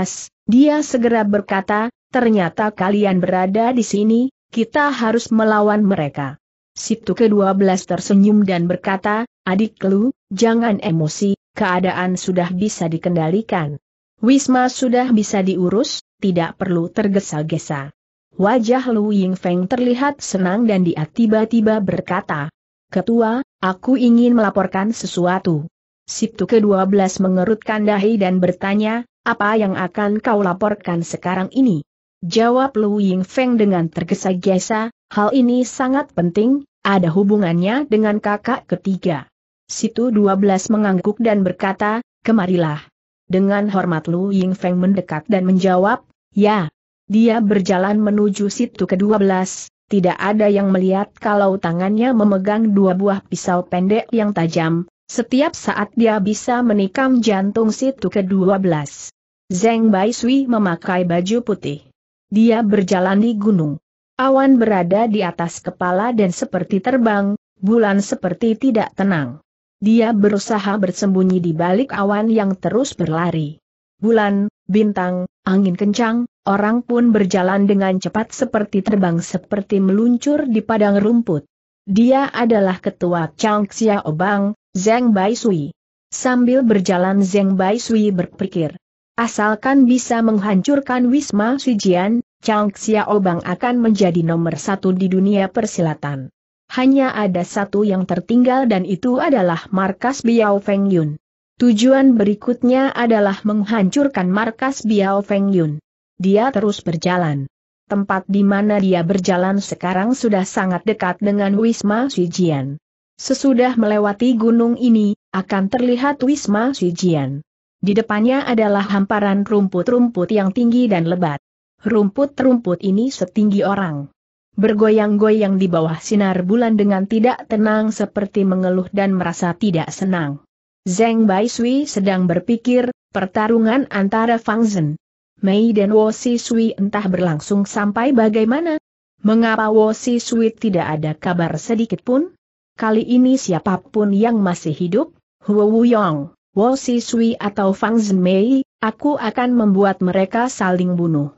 dia segera berkata, ternyata kalian berada di sini, kita harus melawan mereka. Situ ke-12 tersenyum dan berkata, adik Lu, jangan emosi, keadaan sudah bisa dikendalikan. Wisma sudah bisa diurus, tidak perlu tergesa-gesa. Wajah Lu Ying Feng terlihat senang dan dia tiba-tiba berkata, Ketua, aku ingin melaporkan sesuatu. Siptu ke-12 mengerutkan dahi dan bertanya, apa yang akan kau laporkan sekarang ini? Jawab Lu Ying Feng dengan tergesa-gesa, hal ini sangat penting, ada hubungannya dengan kakak ketiga. Situ 12 mengangguk dan berkata, kemarilah. Dengan hormat Lu Ying Feng mendekat dan menjawab, Ya, dia berjalan menuju situ ke-12, tidak ada yang melihat kalau tangannya memegang dua buah pisau pendek yang tajam, setiap saat dia bisa menikam jantung situ ke-12. Zeng Bai Sui memakai baju putih. Dia berjalan di gunung. Awan berada di atas kepala dan seperti terbang, bulan seperti tidak tenang. Dia berusaha bersembunyi di balik awan yang terus berlari. Bulan, bintang, angin kencang, orang pun berjalan dengan cepat seperti terbang seperti meluncur di padang rumput. Dia adalah ketua Chang Xia Obang, Zeng Bai Sui. Sambil berjalan Zeng Bai Sui berpikir, asalkan bisa menghancurkan Wisma Sujian, Chang Xia Obang akan menjadi nomor satu di dunia persilatan. Hanya ada satu yang tertinggal dan itu adalah markas Biao Feng Yun. Tujuan berikutnya adalah menghancurkan markas Biao Feng Yun. Dia terus berjalan. Tempat di mana dia berjalan sekarang sudah sangat dekat dengan Wisma Sijian. Sesudah melewati gunung ini, akan terlihat Wisma Sijian. Di depannya adalah hamparan rumput-rumput yang tinggi dan lebat. Rumput-rumput ini setinggi orang. Bergoyang-goyang di bawah sinar bulan dengan tidak tenang seperti mengeluh dan merasa tidak senang. Zeng Bai Sui sedang berpikir, pertarungan antara Fang Zhen, Mei dan Wo Si Sui entah berlangsung sampai bagaimana. Mengapa Wo Si Sui tidak ada kabar sedikit pun? Kali ini siapapun yang masih hidup, Huo Wu Yong, Wo Si Sui atau Fang Zhen Mei, aku akan membuat mereka saling bunuh.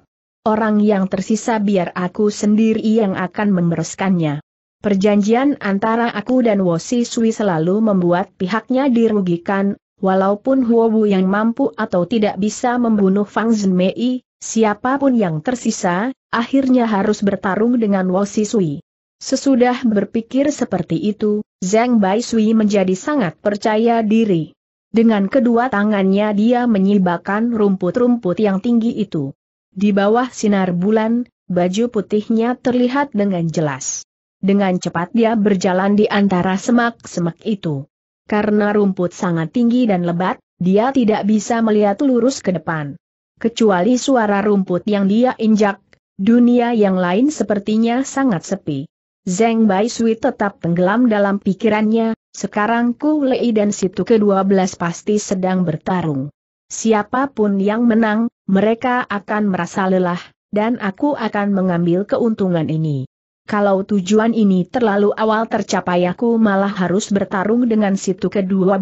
Orang yang tersisa biar aku sendiri yang akan membereskannya. Perjanjian antara aku dan Wosi Sui selalu membuat pihaknya dirugikan, walaupun Huobu yang mampu atau tidak bisa membunuh Fang Zhenmei, siapapun yang tersisa, akhirnya harus bertarung dengan Wosi Sui. Sesudah berpikir seperti itu, Zhang Bai Sui menjadi sangat percaya diri. Dengan kedua tangannya dia menyibakkan rumput-rumput yang tinggi itu. Di bawah sinar bulan, baju putihnya terlihat dengan jelas. Dengan cepat dia berjalan di antara semak-semak itu. Karena rumput sangat tinggi dan lebat, dia tidak bisa melihat lurus ke depan. Kecuali suara rumput yang dia injak, dunia yang lain sepertinya sangat sepi. Zeng Bai Sui tetap tenggelam dalam pikirannya, sekarang Ku Lei dan Situ ke-12 pasti sedang bertarung. Siapapun yang menang, mereka akan merasa lelah, dan aku akan mengambil keuntungan ini. Kalau tujuan ini terlalu awal tercapai aku malah harus bertarung dengan situ ke-12.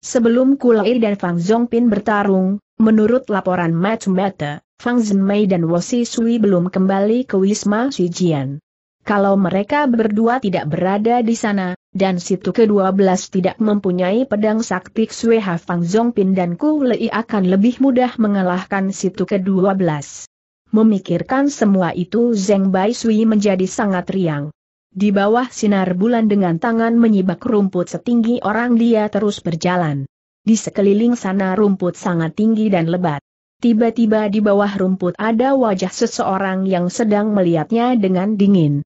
Sebelum Kulai dan Fang Zongpin bertarung, menurut laporan Matchmata, Fang Zhenmei dan Wosi Sui belum kembali ke Wisma Shijian. Kalau mereka berdua tidak berada di sana, dan situ ke-12 tidak mempunyai pedang sakti Xueha Fang Zongpin dan Kulai akan lebih mudah mengalahkan situ ke-12. Memikirkan semua itu Zeng Bai Sui menjadi sangat riang. Di bawah sinar bulan dengan tangan menyibak rumput setinggi orang dia terus berjalan. Di sekeliling sana rumput sangat tinggi dan lebat. Tiba-tiba di bawah rumput ada wajah seseorang yang sedang melihatnya dengan dingin.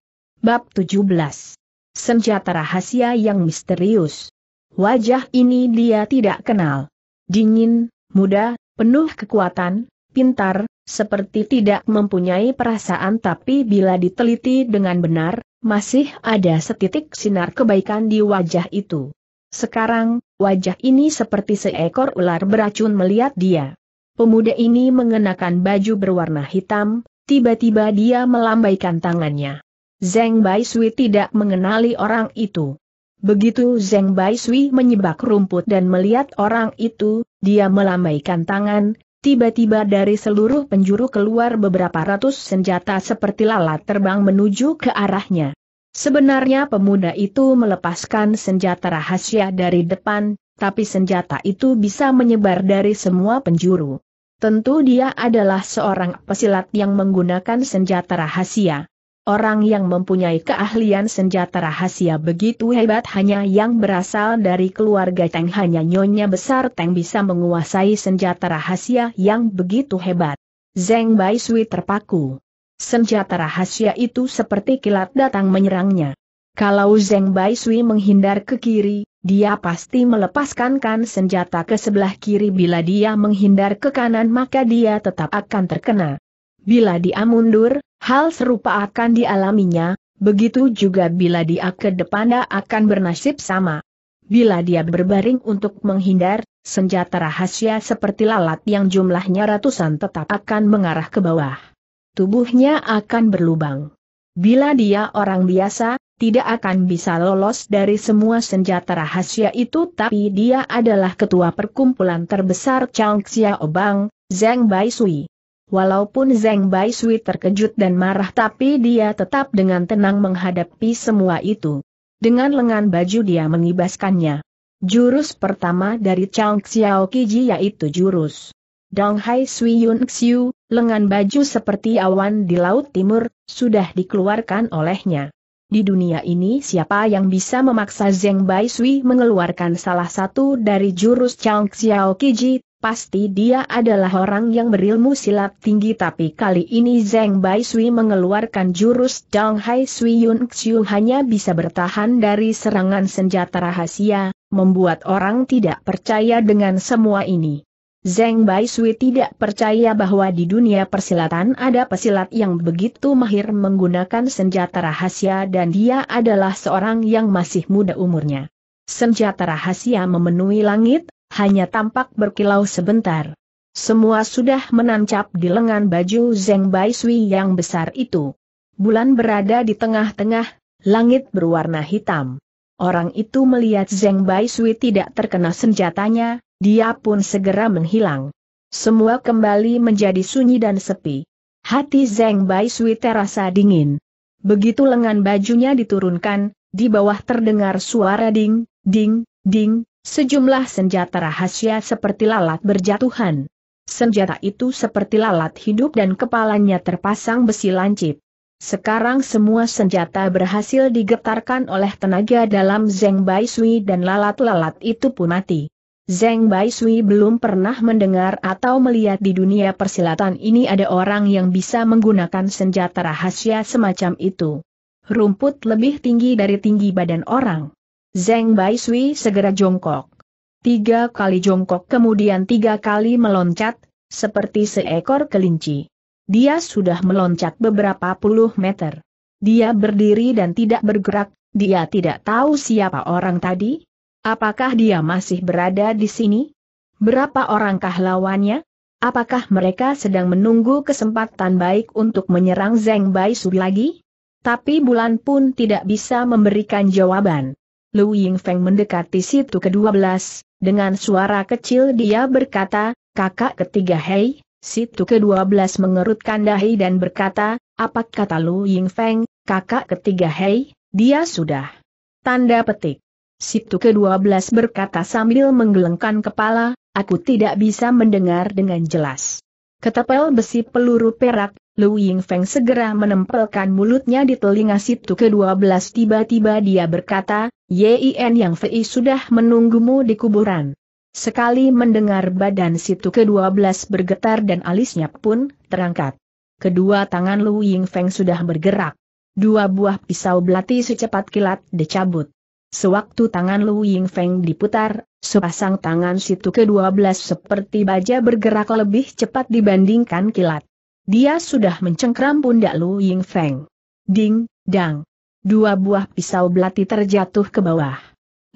Bab 17 Senjata rahasia yang misterius. Wajah ini dia tidak kenal. Dingin, muda, penuh kekuatan, pintar, seperti tidak mempunyai perasaan tapi bila diteliti dengan benar, masih ada setitik sinar kebaikan di wajah itu. Sekarang, wajah ini seperti seekor ular beracun melihat dia. Pemuda ini mengenakan baju berwarna hitam, tiba-tiba dia melambaikan tangannya. Zeng Bai Sui tidak mengenali orang itu. Begitu Zeng Bai Sui menyebak rumput dan melihat orang itu, dia melambaikan tangan, Tiba-tiba dari seluruh penjuru keluar beberapa ratus senjata seperti lalat terbang menuju ke arahnya. Sebenarnya pemuda itu melepaskan senjata rahasia dari depan, tapi senjata itu bisa menyebar dari semua penjuru. Tentu dia adalah seorang pesilat yang menggunakan senjata rahasia. Orang yang mempunyai keahlian senjata rahasia begitu hebat hanya yang berasal dari keluarga Teng hanya nyonya besar Teng bisa menguasai senjata rahasia yang begitu hebat. Zeng Bai Sui terpaku. Senjata rahasia itu seperti kilat datang menyerangnya. Kalau Zeng Bai Sui menghindar ke kiri, dia pasti melepaskan senjata ke sebelah kiri bila dia menghindar ke kanan maka dia tetap akan terkena. Bila dia mundur, hal serupa akan dialaminya, begitu juga bila dia ke depan dia akan bernasib sama. Bila dia berbaring untuk menghindar, senjata rahasia seperti lalat yang jumlahnya ratusan tetap akan mengarah ke bawah. Tubuhnya akan berlubang. Bila dia orang biasa, tidak akan bisa lolos dari semua senjata rahasia itu tapi dia adalah ketua perkumpulan terbesar Chang Xiaobang, Zhang Bai Sui. Walaupun Zeng Bai Sui terkejut dan marah tapi dia tetap dengan tenang menghadapi semua itu. Dengan lengan baju dia mengibaskannya. Jurus pertama dari Chang Xiao Kiji yaitu jurus. Dong Hai Sui Yun Xiu, lengan baju seperti awan di Laut Timur, sudah dikeluarkan olehnya. Di dunia ini siapa yang bisa memaksa Zeng Bai Sui mengeluarkan salah satu dari jurus Chang Xiao Kiji Pasti dia adalah orang yang berilmu silat tinggi tapi kali ini Zeng Bai Sui mengeluarkan jurus Dong Hai Sui Yun Xiu hanya bisa bertahan dari serangan senjata rahasia, membuat orang tidak percaya dengan semua ini. Zeng Bai Sui tidak percaya bahwa di dunia persilatan ada pesilat yang begitu mahir menggunakan senjata rahasia dan dia adalah seorang yang masih muda umurnya. Senjata rahasia memenuhi langit, hanya tampak berkilau sebentar. Semua sudah menancap di lengan baju Zeng Bai yang besar itu. Bulan berada di tengah-tengah, langit berwarna hitam. Orang itu melihat Zeng Bai tidak terkena senjatanya, dia pun segera menghilang. Semua kembali menjadi sunyi dan sepi. Hati Zeng Bai terasa dingin. Begitu lengan bajunya diturunkan, di bawah terdengar suara ding, ding, ding, Sejumlah senjata rahasia seperti lalat berjatuhan. Senjata itu seperti lalat hidup dan kepalanya terpasang besi lancip. Sekarang semua senjata berhasil digetarkan oleh tenaga dalam Zeng Bai Sui dan lalat-lalat itu pun mati. Zeng Bai Sui belum pernah mendengar atau melihat di dunia persilatan ini ada orang yang bisa menggunakan senjata rahasia semacam itu. Rumput lebih tinggi dari tinggi badan orang. Zeng Bai Sui segera jongkok. Tiga kali jongkok kemudian tiga kali meloncat, seperti seekor kelinci. Dia sudah meloncat beberapa puluh meter. Dia berdiri dan tidak bergerak, dia tidak tahu siapa orang tadi. Apakah dia masih berada di sini? Berapa orangkah lawannya? Apakah mereka sedang menunggu kesempatan baik untuk menyerang Zeng Bai Sui lagi? Tapi bulan pun tidak bisa memberikan jawaban. Lu Feng mendekati situ ke-12, dengan suara kecil dia berkata, kakak ketiga Hei, situ ke-12 mengerutkan dahi dan berkata, apa kata Lu Feng, kakak ketiga Hei, dia sudah. Tanda petik. Situ ke-12 berkata sambil menggelengkan kepala, aku tidak bisa mendengar dengan jelas. Ketepel besi peluru perak, Lu Feng segera menempelkan mulutnya di telinga situ ke-12 tiba-tiba dia berkata, Yin Yang Fei sudah menunggumu di kuburan. Sekali mendengar badan situ ke-12 bergetar dan alisnya pun terangkat. Kedua tangan Lu Ying Feng sudah bergerak. Dua buah pisau belati secepat kilat dicabut. Sewaktu tangan Lu Ying Feng diputar, sepasang tangan situ ke-12 seperti baja bergerak lebih cepat dibandingkan kilat. Dia sudah mencengkram pundak Lu Ying Feng. Ding, dang. Dua buah pisau belati terjatuh ke bawah.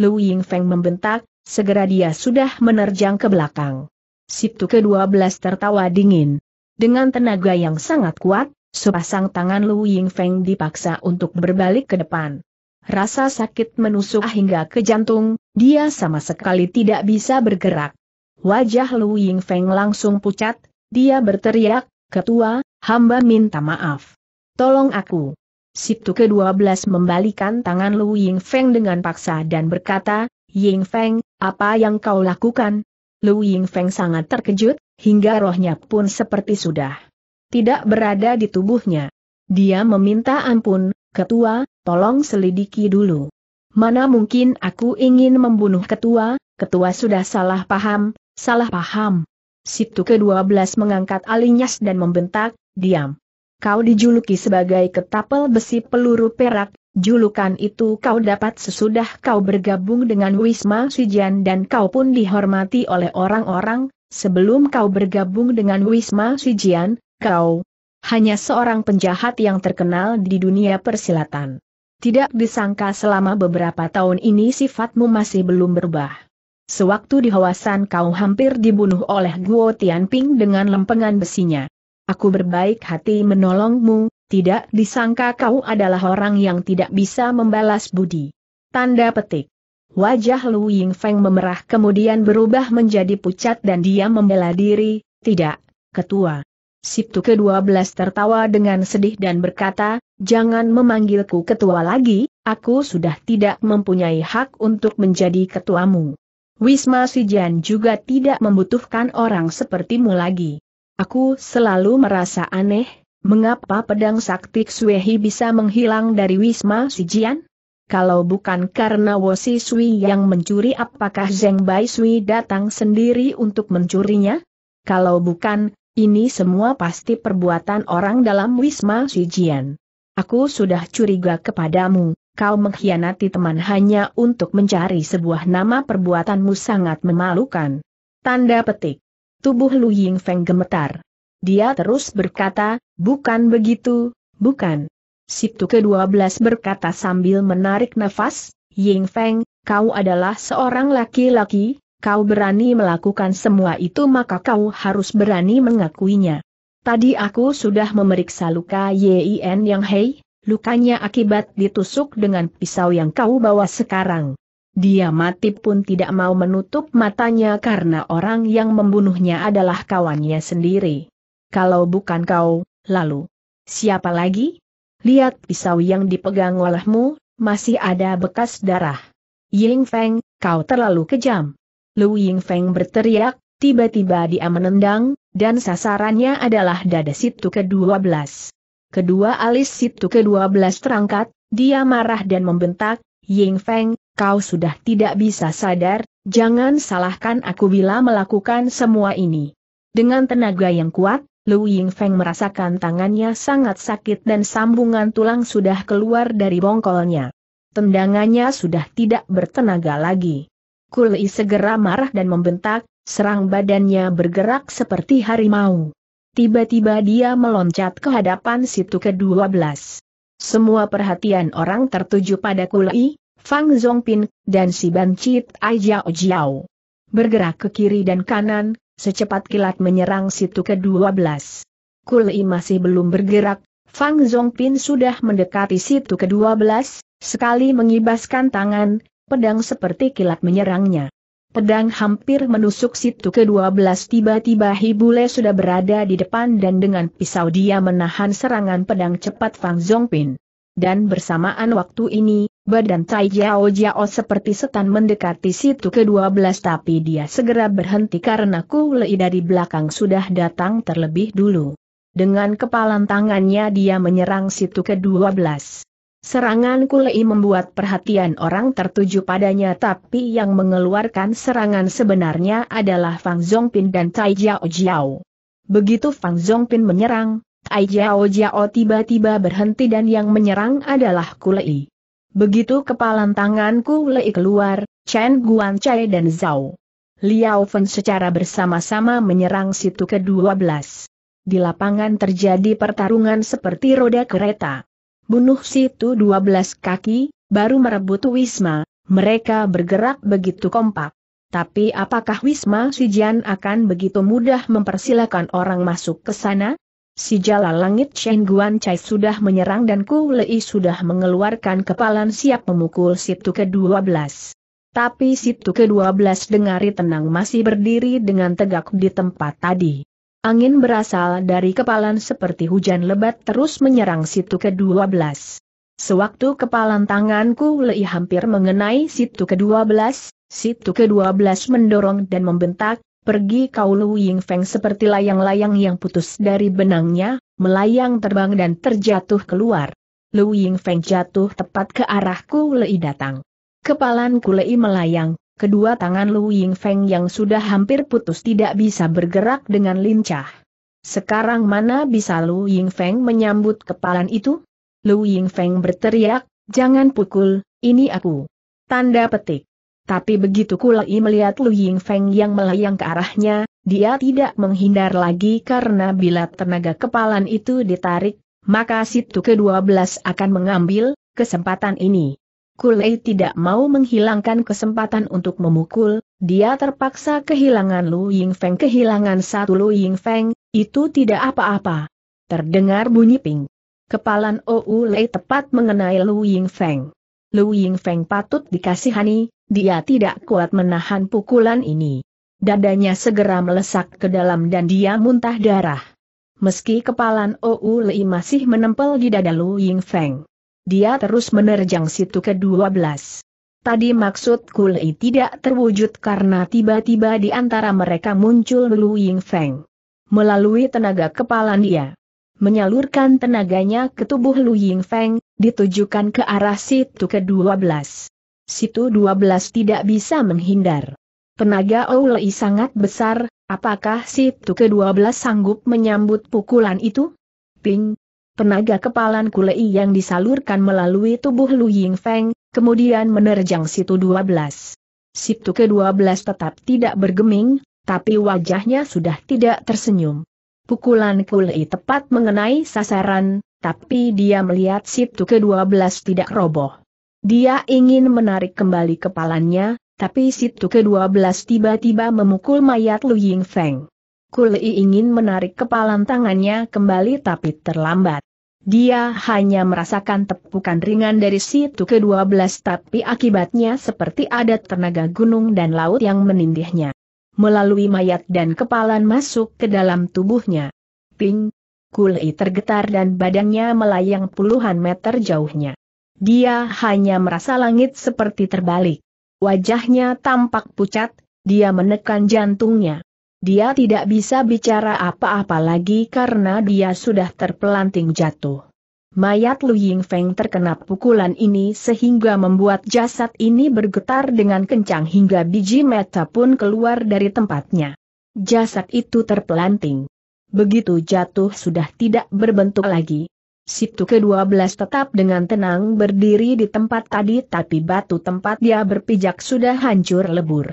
Lu Ying Feng membentak, segera dia sudah menerjang ke belakang. Situ ke-12 tertawa dingin. Dengan tenaga yang sangat kuat, sepasang tangan Lu Ying Feng dipaksa untuk berbalik ke depan. Rasa sakit menusuk hingga ke jantung, dia sama sekali tidak bisa bergerak. Wajah Lu Ying Feng langsung pucat, dia berteriak, Ketua, hamba minta maaf. Tolong aku. Situ ke-12 membalikan tangan Lu Ying Feng dengan paksa dan berkata, Ying Feng, apa yang kau lakukan? Lu Ying Feng sangat terkejut, hingga rohnya pun seperti sudah tidak berada di tubuhnya. Dia meminta ampun, ketua, tolong selidiki dulu. Mana mungkin aku ingin membunuh ketua, ketua sudah salah paham, salah paham. Situ ke-12 mengangkat alinyas dan membentak, diam kau dijuluki sebagai ketapel besi peluru perak, julukan itu kau dapat sesudah kau bergabung dengan Wisma Sujian dan kau pun dihormati oleh orang-orang, sebelum kau bergabung dengan Wisma Sujian, kau hanya seorang penjahat yang terkenal di dunia persilatan. Tidak disangka selama beberapa tahun ini sifatmu masih belum berubah. Sewaktu di Hawasan kau hampir dibunuh oleh Guo Tianping dengan lempengan besinya. Aku berbaik hati menolongmu, tidak disangka kau adalah orang yang tidak bisa membalas budi. Tanda petik. Wajah Lu Ying Feng memerah kemudian berubah menjadi pucat dan dia membela diri, tidak, ketua. Siptu ke-12 tertawa dengan sedih dan berkata, jangan memanggilku ketua lagi, aku sudah tidak mempunyai hak untuk menjadi ketuamu. Wisma Sijian juga tidak membutuhkan orang sepertimu lagi. Aku selalu merasa aneh, mengapa pedang sakti Xuehi bisa menghilang dari Wisma Sijian? Kalau bukan karena Wosi Sui yang mencuri apakah Zeng Bai Sui datang sendiri untuk mencurinya? Kalau bukan, ini semua pasti perbuatan orang dalam Wisma Sijian. Aku sudah curiga kepadamu, kau mengkhianati teman hanya untuk mencari sebuah nama perbuatanmu sangat memalukan. Tanda petik. Tubuh Lu Feng gemetar. Dia terus berkata, bukan begitu, bukan. Situ ke-12 berkata sambil menarik nafas, Ying Feng, kau adalah seorang laki-laki, kau berani melakukan semua itu maka kau harus berani mengakuinya. Tadi aku sudah memeriksa luka Yin yang hei, lukanya akibat ditusuk dengan pisau yang kau bawa sekarang. Dia mati pun tidak mau menutup matanya karena orang yang membunuhnya adalah kawannya sendiri. Kalau bukan kau, lalu, siapa lagi? Lihat pisau yang dipegang olehmu, masih ada bekas darah. Ying Feng, kau terlalu kejam. Lu Ying Feng berteriak, tiba-tiba dia menendang, dan sasarannya adalah dada situ ke-12. Kedua alis situ ke-12 terangkat, dia marah dan membentak, Ying Feng, kau sudah tidak bisa sadar, jangan salahkan aku bila melakukan semua ini. Dengan tenaga yang kuat, Lu Ying Feng merasakan tangannya sangat sakit dan sambungan tulang sudah keluar dari bongkolnya. Tendangannya sudah tidak bertenaga lagi. Kulei segera marah dan membentak, serang badannya bergerak seperti harimau. Tiba-tiba dia meloncat ke hadapan situ ke-12. Semua perhatian orang tertuju pada Kulai, Fang Zongpin, dan si Bancit Aijiao Jiao. Bergerak ke kiri dan kanan, secepat kilat menyerang situ ke-12. Kulai masih belum bergerak, Fang Zongpin sudah mendekati situ ke-12, sekali mengibaskan tangan, pedang seperti kilat menyerangnya. Pedang hampir menusuk situ ke-12 tiba-tiba Hibule sudah berada di depan dan dengan pisau dia menahan serangan pedang cepat Fang Zongpin. Dan bersamaan waktu ini, badan Tai Jiao Jiao seperti setan mendekati situ ke-12 tapi dia segera berhenti karena Ku Kulei dari belakang sudah datang terlebih dulu. Dengan kepalan tangannya dia menyerang situ ke-12. Serangan Kulei membuat perhatian orang tertuju padanya tapi yang mengeluarkan serangan sebenarnya adalah Fang Zongpin dan Tai Jiao Jiao. Begitu Fang Zongpin menyerang, Tai Jiao Jiao tiba-tiba berhenti dan yang menyerang adalah Kulei. Begitu kepalan tangan Kulei keluar, Chen Guan Chai dan Zhao Liao Fen secara bersama-sama menyerang situ ke-12. Di lapangan terjadi pertarungan seperti roda kereta bunuh situ 12 kaki, baru merebut Wisma, mereka bergerak begitu kompak. Tapi apakah Wisma Sijian akan begitu mudah mempersilahkan orang masuk ke sana? Si jala langit Shen Guan Chai sudah menyerang dan Ku Lei sudah mengeluarkan kepalan siap memukul situ ke-12. Tapi situ ke-12 dengari tenang masih berdiri dengan tegak di tempat tadi. Angin berasal dari kepalan seperti hujan lebat terus menyerang situ ke-12. Sewaktu kepalan tanganku lei hampir mengenai situ ke-12, situ ke-12 mendorong dan membentak, pergi kau Lu Ying Feng seperti layang-layang yang putus dari benangnya, melayang terbang dan terjatuh keluar. Lu Ying Feng jatuh tepat ke arahku lei datang. Kepalan kulei melayang, kedua tangan Lu Feng yang sudah hampir putus tidak bisa bergerak dengan lincah. Sekarang mana bisa Lu Feng menyambut kepalan itu? Lu Feng berteriak, jangan pukul, ini aku. Tanda petik. Tapi begitu Kulai melihat Lu Feng yang melayang ke arahnya, dia tidak menghindar lagi karena bila tenaga kepalan itu ditarik, maka situ ke-12 akan mengambil kesempatan ini. Kulei tidak mau menghilangkan kesempatan untuk memukul, dia terpaksa kehilangan Lu Feng. Kehilangan satu Lu Feng, itu tidak apa-apa. Terdengar bunyi ping. Kepalan Ou Lei tepat mengenai Lu Yingfeng. Lu Feng patut dikasihani, dia tidak kuat menahan pukulan ini. Dadanya segera melesak ke dalam dan dia muntah darah. Meski kepalan Ou Lei masih menempel di dada Lu Feng dia terus menerjang situ ke-12. Tadi maksud Kulei tidak terwujud karena tiba-tiba di antara mereka muncul Lu Ying Feng. Melalui tenaga kepalan dia, menyalurkan tenaganya ke tubuh Lu Ying Feng, ditujukan ke arah situ ke-12. Situ 12 tidak bisa menghindar. Tenaga Oulei sangat besar, apakah situ ke-12 sanggup menyambut pukulan itu? Ping, Tenaga kepalan kulei yang disalurkan melalui tubuh Lu Ying Feng, kemudian menerjang situ 12. Situ ke-12 tetap tidak bergeming, tapi wajahnya sudah tidak tersenyum. Pukulan kulei tepat mengenai sasaran, tapi dia melihat situ ke-12 tidak roboh. Dia ingin menarik kembali kepalanya, tapi situ ke-12 tiba-tiba memukul mayat Lu Ying Feng. Kuli ingin menarik kepalan tangannya kembali tapi terlambat. Dia hanya merasakan tepukan ringan dari situ ke-12 tapi akibatnya seperti ada tenaga gunung dan laut yang menindihnya. Melalui mayat dan kepalan masuk ke dalam tubuhnya. Ping! Kuli tergetar dan badannya melayang puluhan meter jauhnya. Dia hanya merasa langit seperti terbalik. Wajahnya tampak pucat, dia menekan jantungnya. Dia tidak bisa bicara apa-apa lagi karena dia sudah terpelanting jatuh. Mayat Lu Ying Feng terkena pukulan ini sehingga membuat jasad ini bergetar dengan kencang hingga biji mata pun keluar dari tempatnya. Jasad itu terpelanting. Begitu jatuh sudah tidak berbentuk lagi. Situ ke-12 tetap dengan tenang berdiri di tempat tadi tapi batu tempat dia berpijak sudah hancur lebur.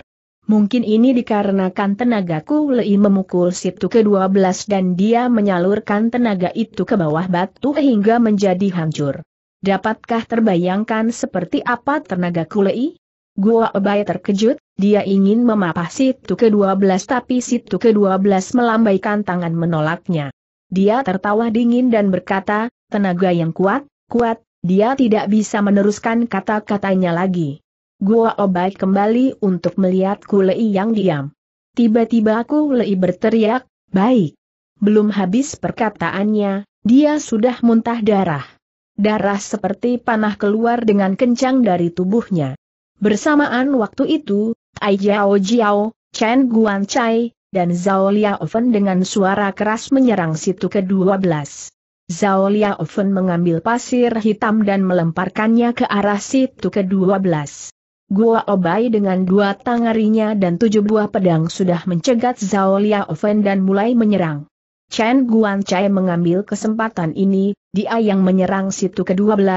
Mungkin ini dikarenakan tenagaku lei memukul situ ke-12 dan dia menyalurkan tenaga itu ke bawah batu hingga menjadi hancur. Dapatkah terbayangkan seperti apa tenagaku kulei? Gua Ebai terkejut, dia ingin memapah situ ke-12 tapi situ ke-12 melambaikan tangan menolaknya. Dia tertawa dingin dan berkata, tenaga yang kuat, kuat, dia tidak bisa meneruskan kata-katanya lagi. Gua obat kembali untuk melihat Kulei yang diam. Tiba-tiba Kulei berteriak, baik. Belum habis perkataannya, dia sudah muntah darah. Darah seperti panah keluar dengan kencang dari tubuhnya. Bersamaan waktu itu, Tai Jiao Jiao, Chen Guan Chai, dan Zhao Liaofen dengan suara keras menyerang situ ke-12. Zhao Liaofen mengambil pasir hitam dan melemparkannya ke arah situ ke-12. Gua Obai dengan dua tangarinya dan tujuh buah pedang sudah mencegat Zhao Liaofen dan mulai menyerang. Chen Guan Chai mengambil kesempatan ini, dia yang menyerang situ ke-12,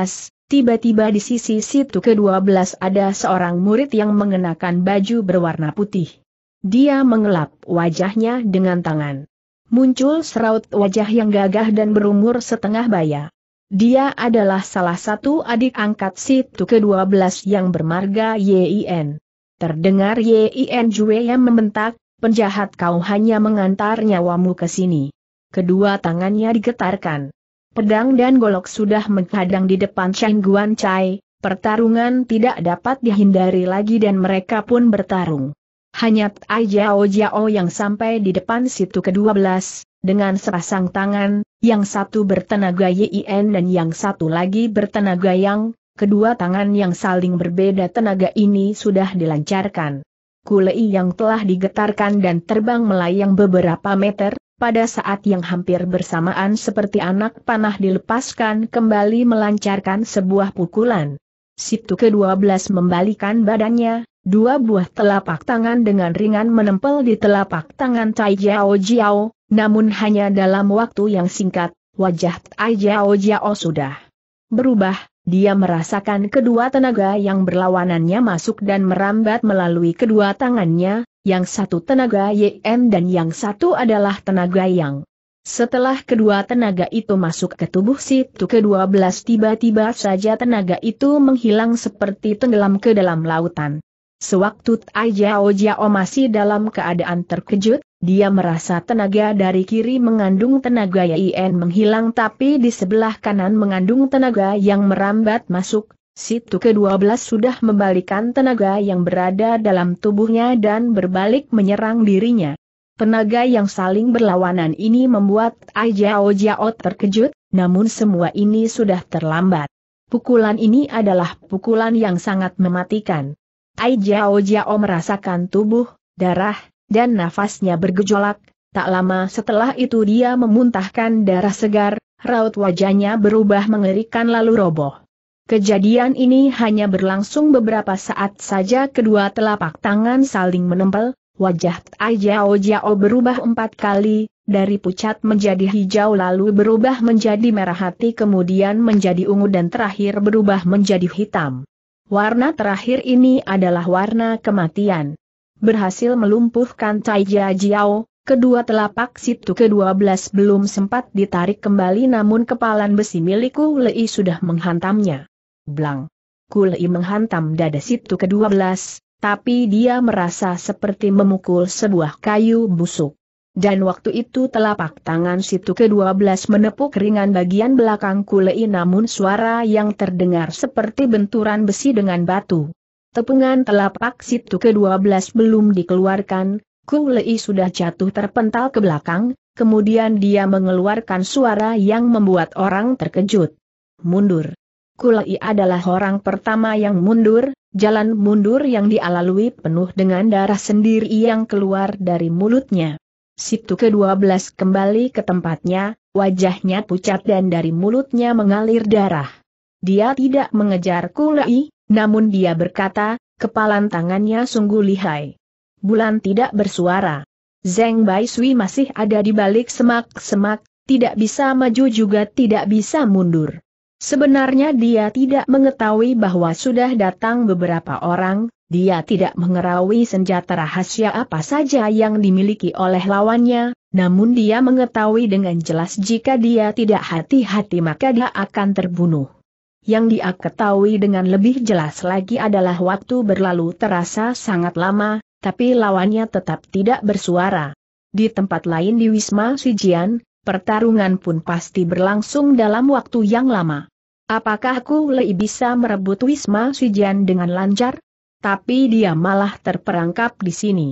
tiba-tiba di sisi situ ke-12 ada seorang murid yang mengenakan baju berwarna putih. Dia mengelap wajahnya dengan tangan. Muncul seraut wajah yang gagah dan berumur setengah baya. Dia adalah salah satu adik angkat situ ke-12 yang bermarga YIN. Terdengar YIN Jue yang membentak, penjahat kau hanya mengantar nyawamu ke sini. Kedua tangannya digetarkan. Pedang dan golok sudah menghadang di depan Chen Guan Chai, pertarungan tidak dapat dihindari lagi dan mereka pun bertarung. Hanya Tai Jiao Jiao yang sampai di depan situ ke-12, dengan sepasang tangan, yang satu bertenaga YIN dan yang satu lagi bertenaga yang, kedua tangan yang saling berbeda tenaga ini sudah dilancarkan. Kulei yang telah digetarkan dan terbang melayang beberapa meter, pada saat yang hampir bersamaan seperti anak panah dilepaskan kembali melancarkan sebuah pukulan. Situ ke-12 membalikan badannya, dua buah telapak tangan dengan ringan menempel di telapak tangan Tai Jiao Jiao, namun hanya dalam waktu yang singkat, wajah Tai Jiao Jiao sudah berubah, dia merasakan kedua tenaga yang berlawanannya masuk dan merambat melalui kedua tangannya, yang satu tenaga YM dan yang satu adalah tenaga yang. Setelah kedua tenaga itu masuk ke tubuh situ kedua belas tiba-tiba saja tenaga itu menghilang seperti tenggelam ke dalam lautan. Sewaktu Tai Jiao Jiao masih dalam keadaan terkejut, dia merasa tenaga dari kiri mengandung tenaga Yin menghilang tapi di sebelah kanan mengandung tenaga yang merambat masuk. Situ ke-12 sudah membalikan tenaga yang berada dalam tubuhnya dan berbalik menyerang dirinya. Tenaga yang saling berlawanan ini membuat Ai Jiao terkejut, namun semua ini sudah terlambat. Pukulan ini adalah pukulan yang sangat mematikan. Ai Jiao merasakan tubuh, darah, dan nafasnya bergejolak, tak lama setelah itu dia memuntahkan darah segar, raut wajahnya berubah mengerikan lalu roboh. Kejadian ini hanya berlangsung beberapa saat saja kedua telapak tangan saling menempel, wajah Tai Jiao Jiao berubah empat kali, dari pucat menjadi hijau lalu berubah menjadi merah hati kemudian menjadi ungu dan terakhir berubah menjadi hitam. Warna terakhir ini adalah warna kematian berhasil melumpuhkan Cai Jia Jiao, kedua telapak situ ke-12 belum sempat ditarik kembali namun kepalan besi milikku Lei sudah menghantamnya. Blang! Kulei menghantam dada situ ke-12, tapi dia merasa seperti memukul sebuah kayu busuk. Dan waktu itu telapak tangan situ ke-12 menepuk ringan bagian belakang kulei namun suara yang terdengar seperti benturan besi dengan batu. Tepungan telapak situ ke-12 belum dikeluarkan, Kulei sudah jatuh terpental ke belakang, kemudian dia mengeluarkan suara yang membuat orang terkejut. Mundur. Kulei adalah orang pertama yang mundur, jalan mundur yang dialalui penuh dengan darah sendiri yang keluar dari mulutnya. Situ ke-12 kembali ke tempatnya, wajahnya pucat dan dari mulutnya mengalir darah. Dia tidak mengejar Kulei, namun dia berkata, kepalan tangannya sungguh lihai. Bulan tidak bersuara. Zeng Bai Sui masih ada di balik semak-semak, tidak bisa maju juga tidak bisa mundur. Sebenarnya dia tidak mengetahui bahwa sudah datang beberapa orang, dia tidak mengerawi senjata rahasia apa saja yang dimiliki oleh lawannya, namun dia mengetahui dengan jelas jika dia tidak hati-hati maka dia akan terbunuh. Yang dia ketahui dengan lebih jelas lagi adalah waktu berlalu terasa sangat lama, tapi lawannya tetap tidak bersuara. Di tempat lain di Wisma Sijian, pertarungan pun pasti berlangsung dalam waktu yang lama. Apakah aku lebih bisa merebut Wisma Sijian dengan lancar? Tapi dia malah terperangkap di sini.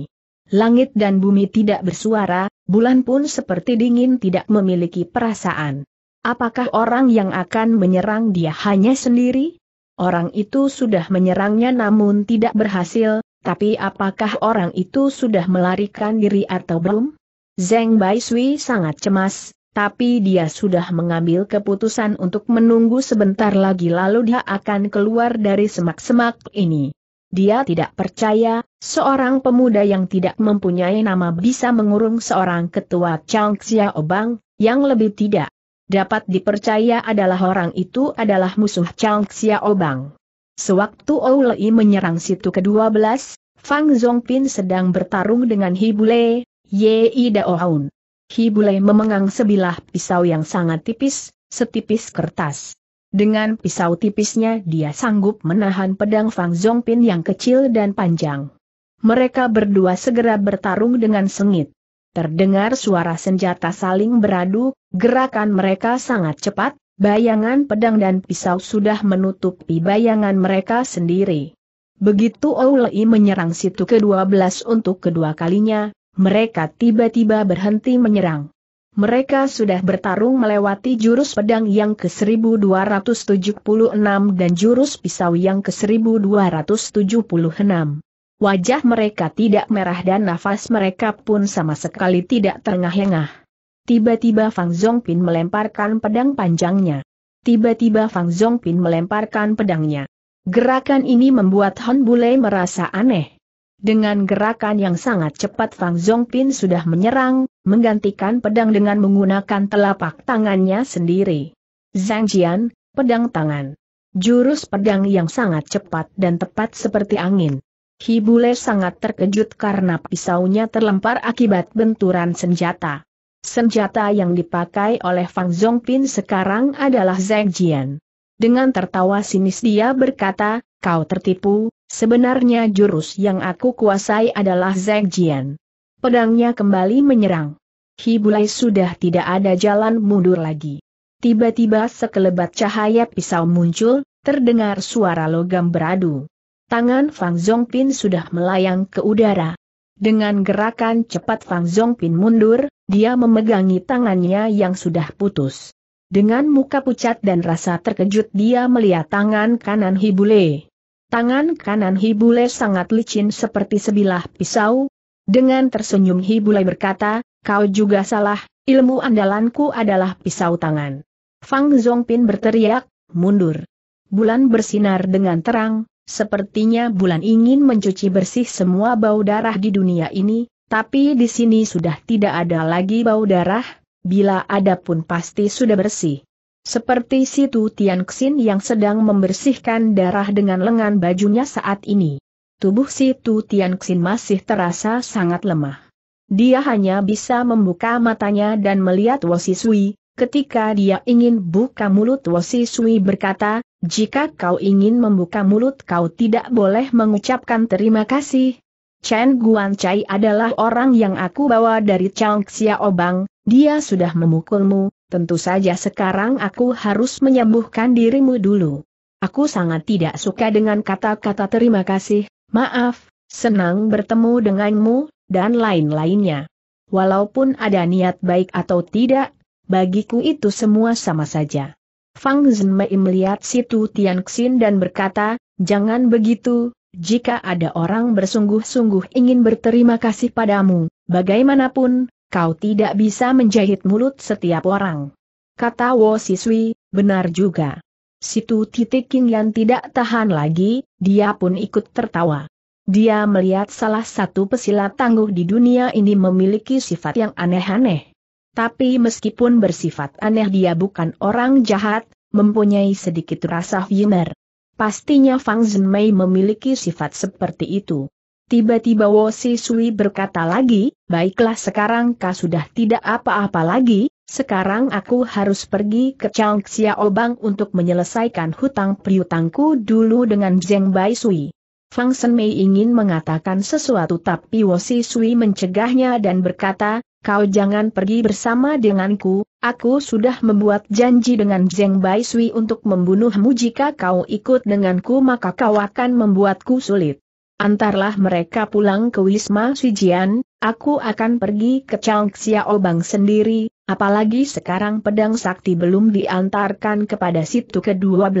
Langit dan bumi tidak bersuara, bulan pun seperti dingin tidak memiliki perasaan. Apakah orang yang akan menyerang dia hanya sendiri? Orang itu sudah menyerangnya namun tidak berhasil, tapi apakah orang itu sudah melarikan diri atau belum? Zeng Bai sangat cemas, tapi dia sudah mengambil keputusan untuk menunggu sebentar lagi lalu dia akan keluar dari semak-semak ini. Dia tidak percaya, seorang pemuda yang tidak mempunyai nama bisa mengurung seorang ketua Chang Xiaobang, yang lebih tidak dapat dipercaya adalah orang itu adalah musuh Chang Xiaobang. Sewaktu Oulei menyerang situ ke-12, Fang Zongpin sedang bertarung dengan Hibule, Yei Daohaun. Hibule memegang sebilah pisau yang sangat tipis, setipis kertas. Dengan pisau tipisnya dia sanggup menahan pedang Fang Zongpin yang kecil dan panjang. Mereka berdua segera bertarung dengan sengit terdengar suara senjata saling beradu, gerakan mereka sangat cepat, bayangan pedang dan pisau sudah menutupi bayangan mereka sendiri. Begitu Oulei menyerang situ ke-12 untuk kedua kalinya, mereka tiba-tiba berhenti menyerang. Mereka sudah bertarung melewati jurus pedang yang ke-1276 dan jurus pisau yang ke-1276. Wajah mereka tidak merah dan nafas mereka pun sama sekali tidak terengah-engah. Tiba-tiba Fang Zongpin melemparkan pedang panjangnya. Tiba-tiba Fang Zongpin melemparkan pedangnya. Gerakan ini membuat Hon Bule merasa aneh. Dengan gerakan yang sangat cepat Fang Zongpin sudah menyerang, menggantikan pedang dengan menggunakan telapak tangannya sendiri. Zhang Jian, pedang tangan. Jurus pedang yang sangat cepat dan tepat seperti angin. Hibule sangat terkejut karena pisaunya terlempar akibat benturan senjata. Senjata yang dipakai oleh Fang Zhongpin sekarang adalah Zhejian. Dengan tertawa sinis dia berkata, kau tertipu, sebenarnya jurus yang aku kuasai adalah Zhejian. Pedangnya kembali menyerang. Hibulai sudah tidak ada jalan mundur lagi. Tiba-tiba sekelebat cahaya pisau muncul, terdengar suara logam beradu. Tangan Fang Zongpin sudah melayang ke udara. Dengan gerakan cepat Fang Zongpin mundur, dia memegangi tangannya yang sudah putus. Dengan muka pucat dan rasa terkejut dia melihat tangan kanan Hibule. Tangan kanan Hibule sangat licin seperti sebilah pisau. Dengan tersenyum Hibule berkata, kau juga salah, ilmu andalanku adalah pisau tangan. Fang Zongpin berteriak, mundur. Bulan bersinar dengan terang, Sepertinya bulan ingin mencuci bersih semua bau darah di dunia ini, tapi di sini sudah tidak ada lagi bau darah, bila ada pun pasti sudah bersih. Seperti situ Tianxin yang sedang membersihkan darah dengan lengan bajunya saat ini. Tubuh situ Tianxin masih terasa sangat lemah. Dia hanya bisa membuka matanya dan melihat Wosisui. Ketika dia ingin buka mulut Wosi Sui berkata, jika kau ingin membuka mulut kau tidak boleh mengucapkan terima kasih. Chen Guan Chai adalah orang yang aku bawa dari Chang Xiaobang, dia sudah memukulmu, tentu saja sekarang aku harus menyembuhkan dirimu dulu. Aku sangat tidak suka dengan kata-kata terima kasih, maaf, senang bertemu denganmu, dan lain-lainnya. Walaupun ada niat baik atau tidak, bagiku itu semua sama saja. Fang Zhenmei melihat situ Tian Xin dan berkata, jangan begitu, jika ada orang bersungguh-sungguh ingin berterima kasih padamu, bagaimanapun, kau tidak bisa menjahit mulut setiap orang. Kata Wo Siswi, benar juga. Situ titik yang tidak tahan lagi, dia pun ikut tertawa. Dia melihat salah satu pesilat tangguh di dunia ini memiliki sifat yang aneh-aneh. Tapi meskipun bersifat aneh dia bukan orang jahat, mempunyai sedikit rasa humor. Pastinya Fang Zhenmei memiliki sifat seperti itu. Tiba-tiba Wo Si Sui berkata lagi, baiklah sekarang kau sudah tidak apa-apa lagi, sekarang aku harus pergi ke Chang Xiao untuk menyelesaikan hutang priutangku dulu dengan Zeng Bai Sui. Fang Zhenmei ingin mengatakan sesuatu tapi Wo Si Sui mencegahnya dan berkata, kau jangan pergi bersama denganku, aku sudah membuat janji dengan Zeng Bai Sui untuk membunuhmu jika kau ikut denganku maka kau akan membuatku sulit. Antarlah mereka pulang ke Wisma Sijian, aku akan pergi ke Chang Xiaobang sendiri, apalagi sekarang pedang sakti belum diantarkan kepada situ ke-12.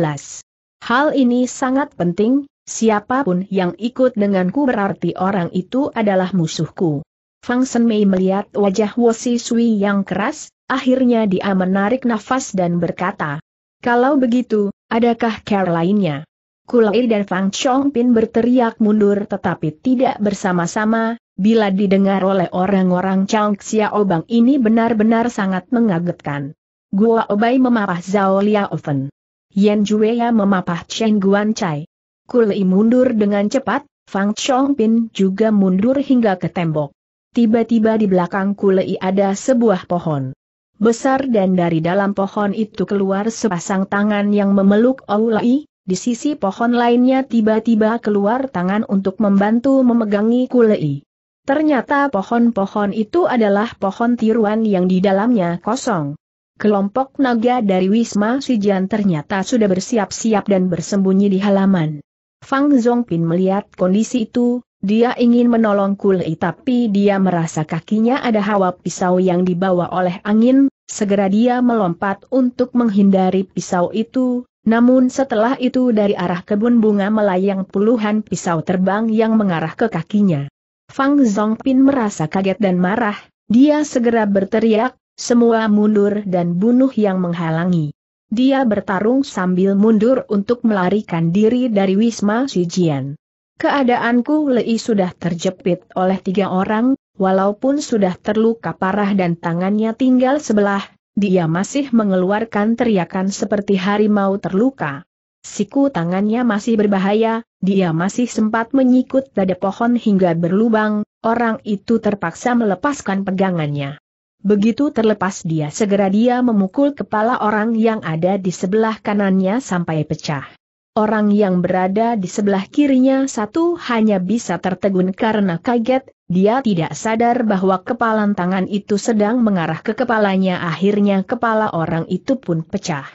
Hal ini sangat penting, siapapun yang ikut denganku berarti orang itu adalah musuhku. Fang Sen Mei melihat wajah Wosi Sui yang keras, akhirnya dia menarik nafas dan berkata, Kalau begitu, adakah care lainnya? Kulai dan Fang Chongpin berteriak mundur tetapi tidak bersama-sama, bila didengar oleh orang-orang Chang Xiaobang ini benar-benar sangat mengagetkan. Gua Obai memapah Zhao Liaofen. Yan Jueya memapah Chen Guan Chai. Kulai mundur dengan cepat, Fang Chongpin juga mundur hingga ke tembok tiba-tiba di belakang Kulei ada sebuah pohon besar dan dari dalam pohon itu keluar sepasang tangan yang memeluk Aulai, di sisi pohon lainnya tiba-tiba keluar tangan untuk membantu memegangi Kulei. Ternyata pohon-pohon itu adalah pohon tiruan yang di dalamnya kosong. Kelompok naga dari Wisma Sijian ternyata sudah bersiap-siap dan bersembunyi di halaman. Fang Zhongpin melihat kondisi itu, dia ingin menolong Kuli tapi dia merasa kakinya ada hawa pisau yang dibawa oleh angin, segera dia melompat untuk menghindari pisau itu, namun setelah itu dari arah kebun bunga melayang puluhan pisau terbang yang mengarah ke kakinya. Fang Zongpin merasa kaget dan marah, dia segera berteriak, semua mundur dan bunuh yang menghalangi. Dia bertarung sambil mundur untuk melarikan diri dari Wisma Sijian. Keadaanku Lei sudah terjepit oleh tiga orang, walaupun sudah terluka parah dan tangannya tinggal sebelah, dia masih mengeluarkan teriakan seperti harimau terluka. Siku tangannya masih berbahaya, dia masih sempat menyikut dada pohon hingga berlubang, orang itu terpaksa melepaskan pegangannya. Begitu terlepas dia segera dia memukul kepala orang yang ada di sebelah kanannya sampai pecah. Orang yang berada di sebelah kirinya satu hanya bisa tertegun karena kaget, dia tidak sadar bahwa kepalan tangan itu sedang mengarah ke kepalanya akhirnya kepala orang itu pun pecah.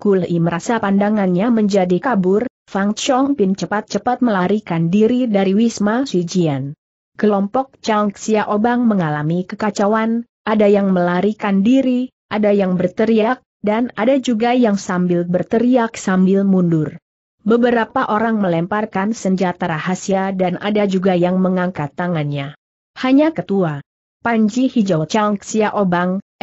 Kuli merasa pandangannya menjadi kabur, Fang Chongpin cepat-cepat melarikan diri dari Wisma Sujian. Kelompok Chang Xiaobang mengalami kekacauan, ada yang melarikan diri, ada yang berteriak, dan ada juga yang sambil berteriak sambil mundur. Beberapa orang melemparkan senjata rahasia dan ada juga yang mengangkat tangannya. Hanya ketua. Panji Hijau Chang Xia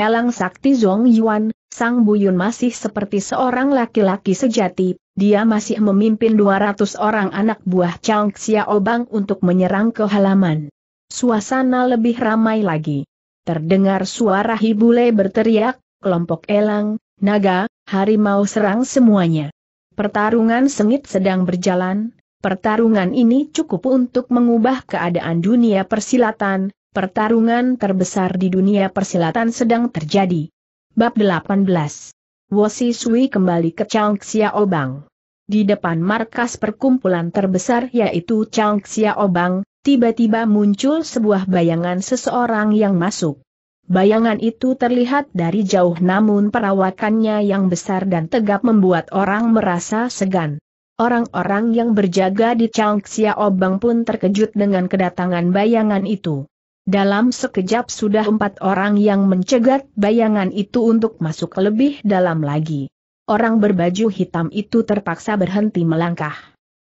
Elang Sakti Zhong Yuan, Sang Buyun masih seperti seorang laki-laki sejati, dia masih memimpin 200 orang anak buah Chang Xia untuk menyerang ke halaman. Suasana lebih ramai lagi. Terdengar suara Hibule berteriak, kelompok elang, naga, harimau serang semuanya. Pertarungan sengit sedang berjalan, pertarungan ini cukup untuk mengubah keadaan dunia persilatan, pertarungan terbesar di dunia persilatan sedang terjadi. Bab 18 Wosi Sui kembali ke Chang Xiaobang. Di depan markas perkumpulan terbesar yaitu Chang Xiaobang, tiba-tiba muncul sebuah bayangan seseorang yang masuk. Bayangan itu terlihat dari jauh namun perawakannya yang besar dan tegap membuat orang merasa segan. Orang-orang yang berjaga di Changxia Obang pun terkejut dengan kedatangan bayangan itu. Dalam sekejap sudah empat orang yang mencegat bayangan itu untuk masuk lebih dalam lagi. Orang berbaju hitam itu terpaksa berhenti melangkah.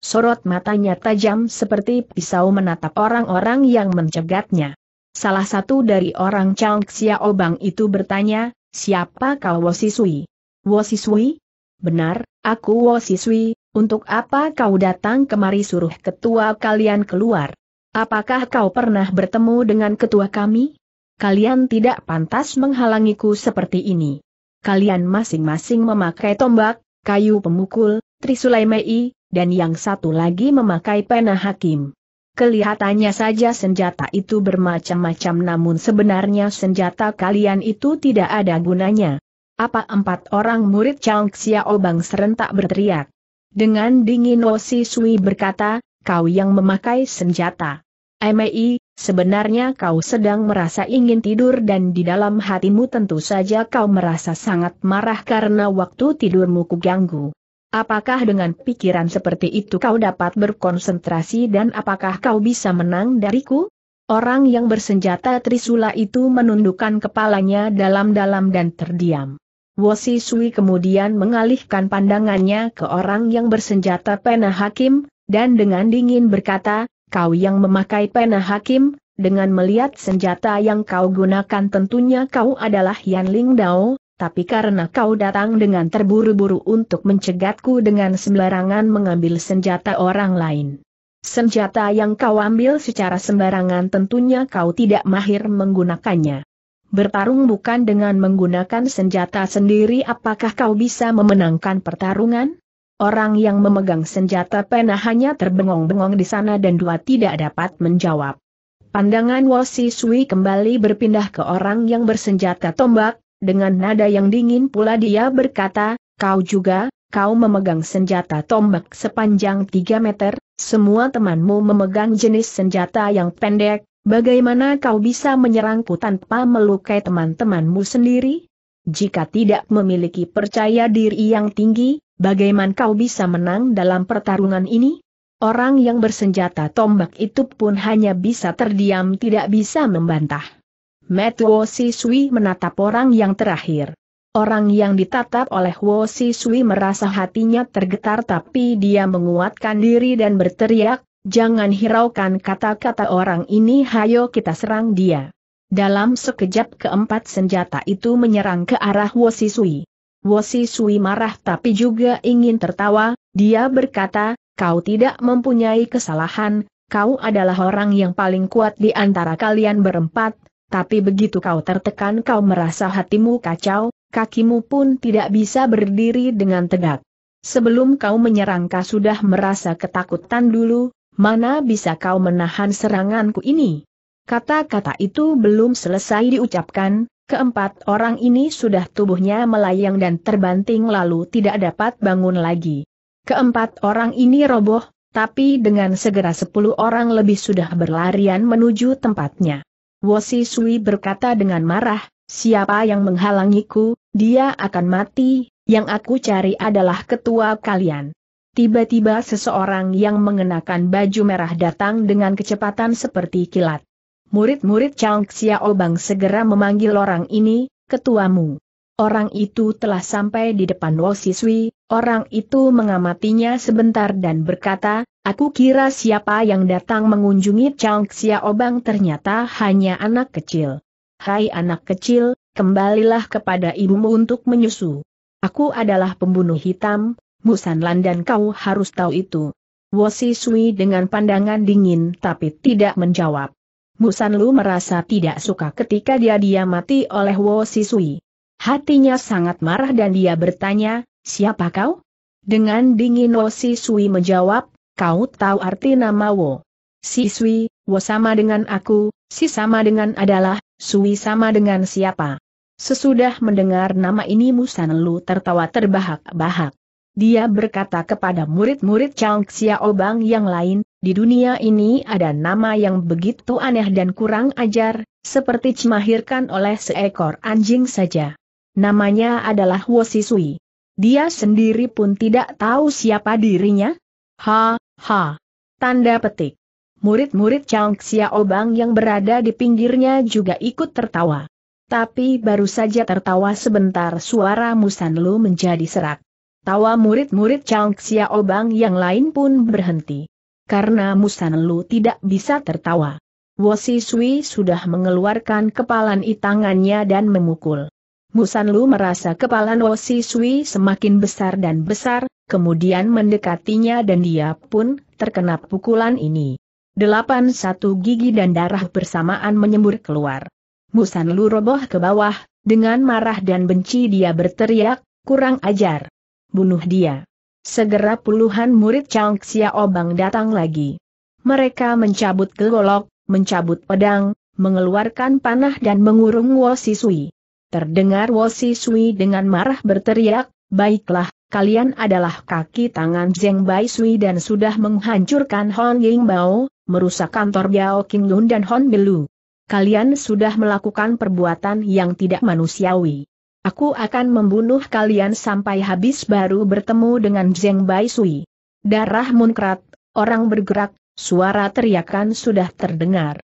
Sorot matanya tajam seperti pisau menatap orang-orang yang mencegatnya. Salah satu dari orang Chang Xiaobang itu bertanya, siapa kau Wosisui? Wosisui? Benar, aku Wosisui, untuk apa kau datang kemari suruh ketua kalian keluar? Apakah kau pernah bertemu dengan ketua kami? Kalian tidak pantas menghalangiku seperti ini. Kalian masing-masing memakai tombak, kayu pemukul, trisulai mei, dan yang satu lagi memakai pena hakim. Kelihatannya saja senjata itu bermacam-macam namun sebenarnya senjata kalian itu tidak ada gunanya. Apa empat orang murid Chang Xiao Bang serentak berteriak. Dengan dingin Osi Sui berkata, kau yang memakai senjata. Mei, sebenarnya kau sedang merasa ingin tidur dan di dalam hatimu tentu saja kau merasa sangat marah karena waktu tidurmu kuganggu. Apakah dengan pikiran seperti itu kau dapat berkonsentrasi dan apakah kau bisa menang dariku? Orang yang bersenjata Trisula itu menundukkan kepalanya dalam-dalam dan terdiam. Wosi Sui kemudian mengalihkan pandangannya ke orang yang bersenjata pena hakim, dan dengan dingin berkata, kau yang memakai pena hakim, dengan melihat senjata yang kau gunakan tentunya kau adalah Yan Ling Dao, tapi karena kau datang dengan terburu-buru untuk mencegatku dengan sembarangan mengambil senjata orang lain. Senjata yang kau ambil secara sembarangan tentunya kau tidak mahir menggunakannya. Bertarung bukan dengan menggunakan senjata sendiri apakah kau bisa memenangkan pertarungan? Orang yang memegang senjata pena hanya terbengong-bengong di sana dan dua tidak dapat menjawab. Pandangan Wosi Sui kembali berpindah ke orang yang bersenjata tombak, dengan nada yang dingin pula dia berkata, kau juga, kau memegang senjata tombak sepanjang 3 meter, semua temanmu memegang jenis senjata yang pendek, bagaimana kau bisa menyerangku tanpa melukai teman-temanmu sendiri? Jika tidak memiliki percaya diri yang tinggi, bagaimana kau bisa menang dalam pertarungan ini? Orang yang bersenjata tombak itu pun hanya bisa terdiam tidak bisa membantah. Metuo Sui menatap orang yang terakhir. Orang yang ditatap oleh Wo Sui merasa hatinya tergetar tapi dia menguatkan diri dan berteriak, jangan hiraukan kata-kata orang ini hayo kita serang dia. Dalam sekejap keempat senjata itu menyerang ke arah Wo Sui. Wo Sui marah tapi juga ingin tertawa, dia berkata, kau tidak mempunyai kesalahan, kau adalah orang yang paling kuat di antara kalian berempat, tapi begitu kau tertekan kau merasa hatimu kacau, kakimu pun tidak bisa berdiri dengan tegak. Sebelum kau menyerang kau sudah merasa ketakutan dulu, mana bisa kau menahan seranganku ini? Kata-kata itu belum selesai diucapkan, keempat orang ini sudah tubuhnya melayang dan terbanting lalu tidak dapat bangun lagi. Keempat orang ini roboh, tapi dengan segera sepuluh orang lebih sudah berlarian menuju tempatnya. Wosi Sui berkata dengan marah, siapa yang menghalangiku, dia akan mati, yang aku cari adalah ketua kalian. Tiba-tiba seseorang yang mengenakan baju merah datang dengan kecepatan seperti kilat. Murid-murid Chang Xiaobang segera memanggil orang ini, ketuamu. Orang itu telah sampai di depan Wosi Sui, orang itu mengamatinya sebentar dan berkata, Aku kira siapa yang datang mengunjungi Chang Xiaobang ternyata hanya anak kecil. Hai anak kecil, kembalilah kepada ibumu untuk menyusu. Aku adalah pembunuh hitam, Musanlan dan kau harus tahu itu. Wosi Sui dengan pandangan dingin tapi tidak menjawab. Musanlu merasa tidak suka ketika dia diamati oleh Wosi Sui. Hatinya sangat marah dan dia bertanya, siapa kau? Dengan dingin Wosi Sui menjawab, Kau tahu arti nama Wo. Si Sui, Wo sama dengan aku, si sama dengan adalah, Sui sama dengan siapa. Sesudah mendengar nama ini Musan Lu tertawa terbahak-bahak. Dia berkata kepada murid-murid Chang Xiaobang yang lain, di dunia ini ada nama yang begitu aneh dan kurang ajar, seperti cemahirkan oleh seekor anjing saja. Namanya adalah Wo Sisui. Dia sendiri pun tidak tahu siapa dirinya. Ha, Ha! Tanda petik. Murid-murid Chang Xiaobang yang berada di pinggirnya juga ikut tertawa. Tapi baru saja tertawa sebentar suara Musan Lu menjadi serak. Tawa murid-murid Chang Xiaobang yang lain pun berhenti. Karena Musan Lu tidak bisa tertawa. Wosi Sui sudah mengeluarkan kepalan itangannya dan memukul. Musan Lu merasa kepalan Wosi Sui semakin besar dan besar, kemudian mendekatinya dan dia pun terkena pukulan ini. Delapan satu gigi dan darah bersamaan menyembur keluar. Musan Lu roboh ke bawah, dengan marah dan benci dia berteriak, kurang ajar. Bunuh dia. Segera puluhan murid Chang Xiaobang datang lagi. Mereka mencabut gelolok, mencabut pedang, mengeluarkan panah dan mengurung Wo Sui. Terdengar Wo Sui dengan marah berteriak, baiklah, kalian adalah kaki tangan Zeng Bai Sui dan sudah menghancurkan Hon Ying Bao, merusak kantor Yao King Lun dan Hon Belu. Kalian sudah melakukan perbuatan yang tidak manusiawi. Aku akan membunuh kalian sampai habis baru bertemu dengan Zeng Bai Sui. Darah munkrat, orang bergerak, suara teriakan sudah terdengar.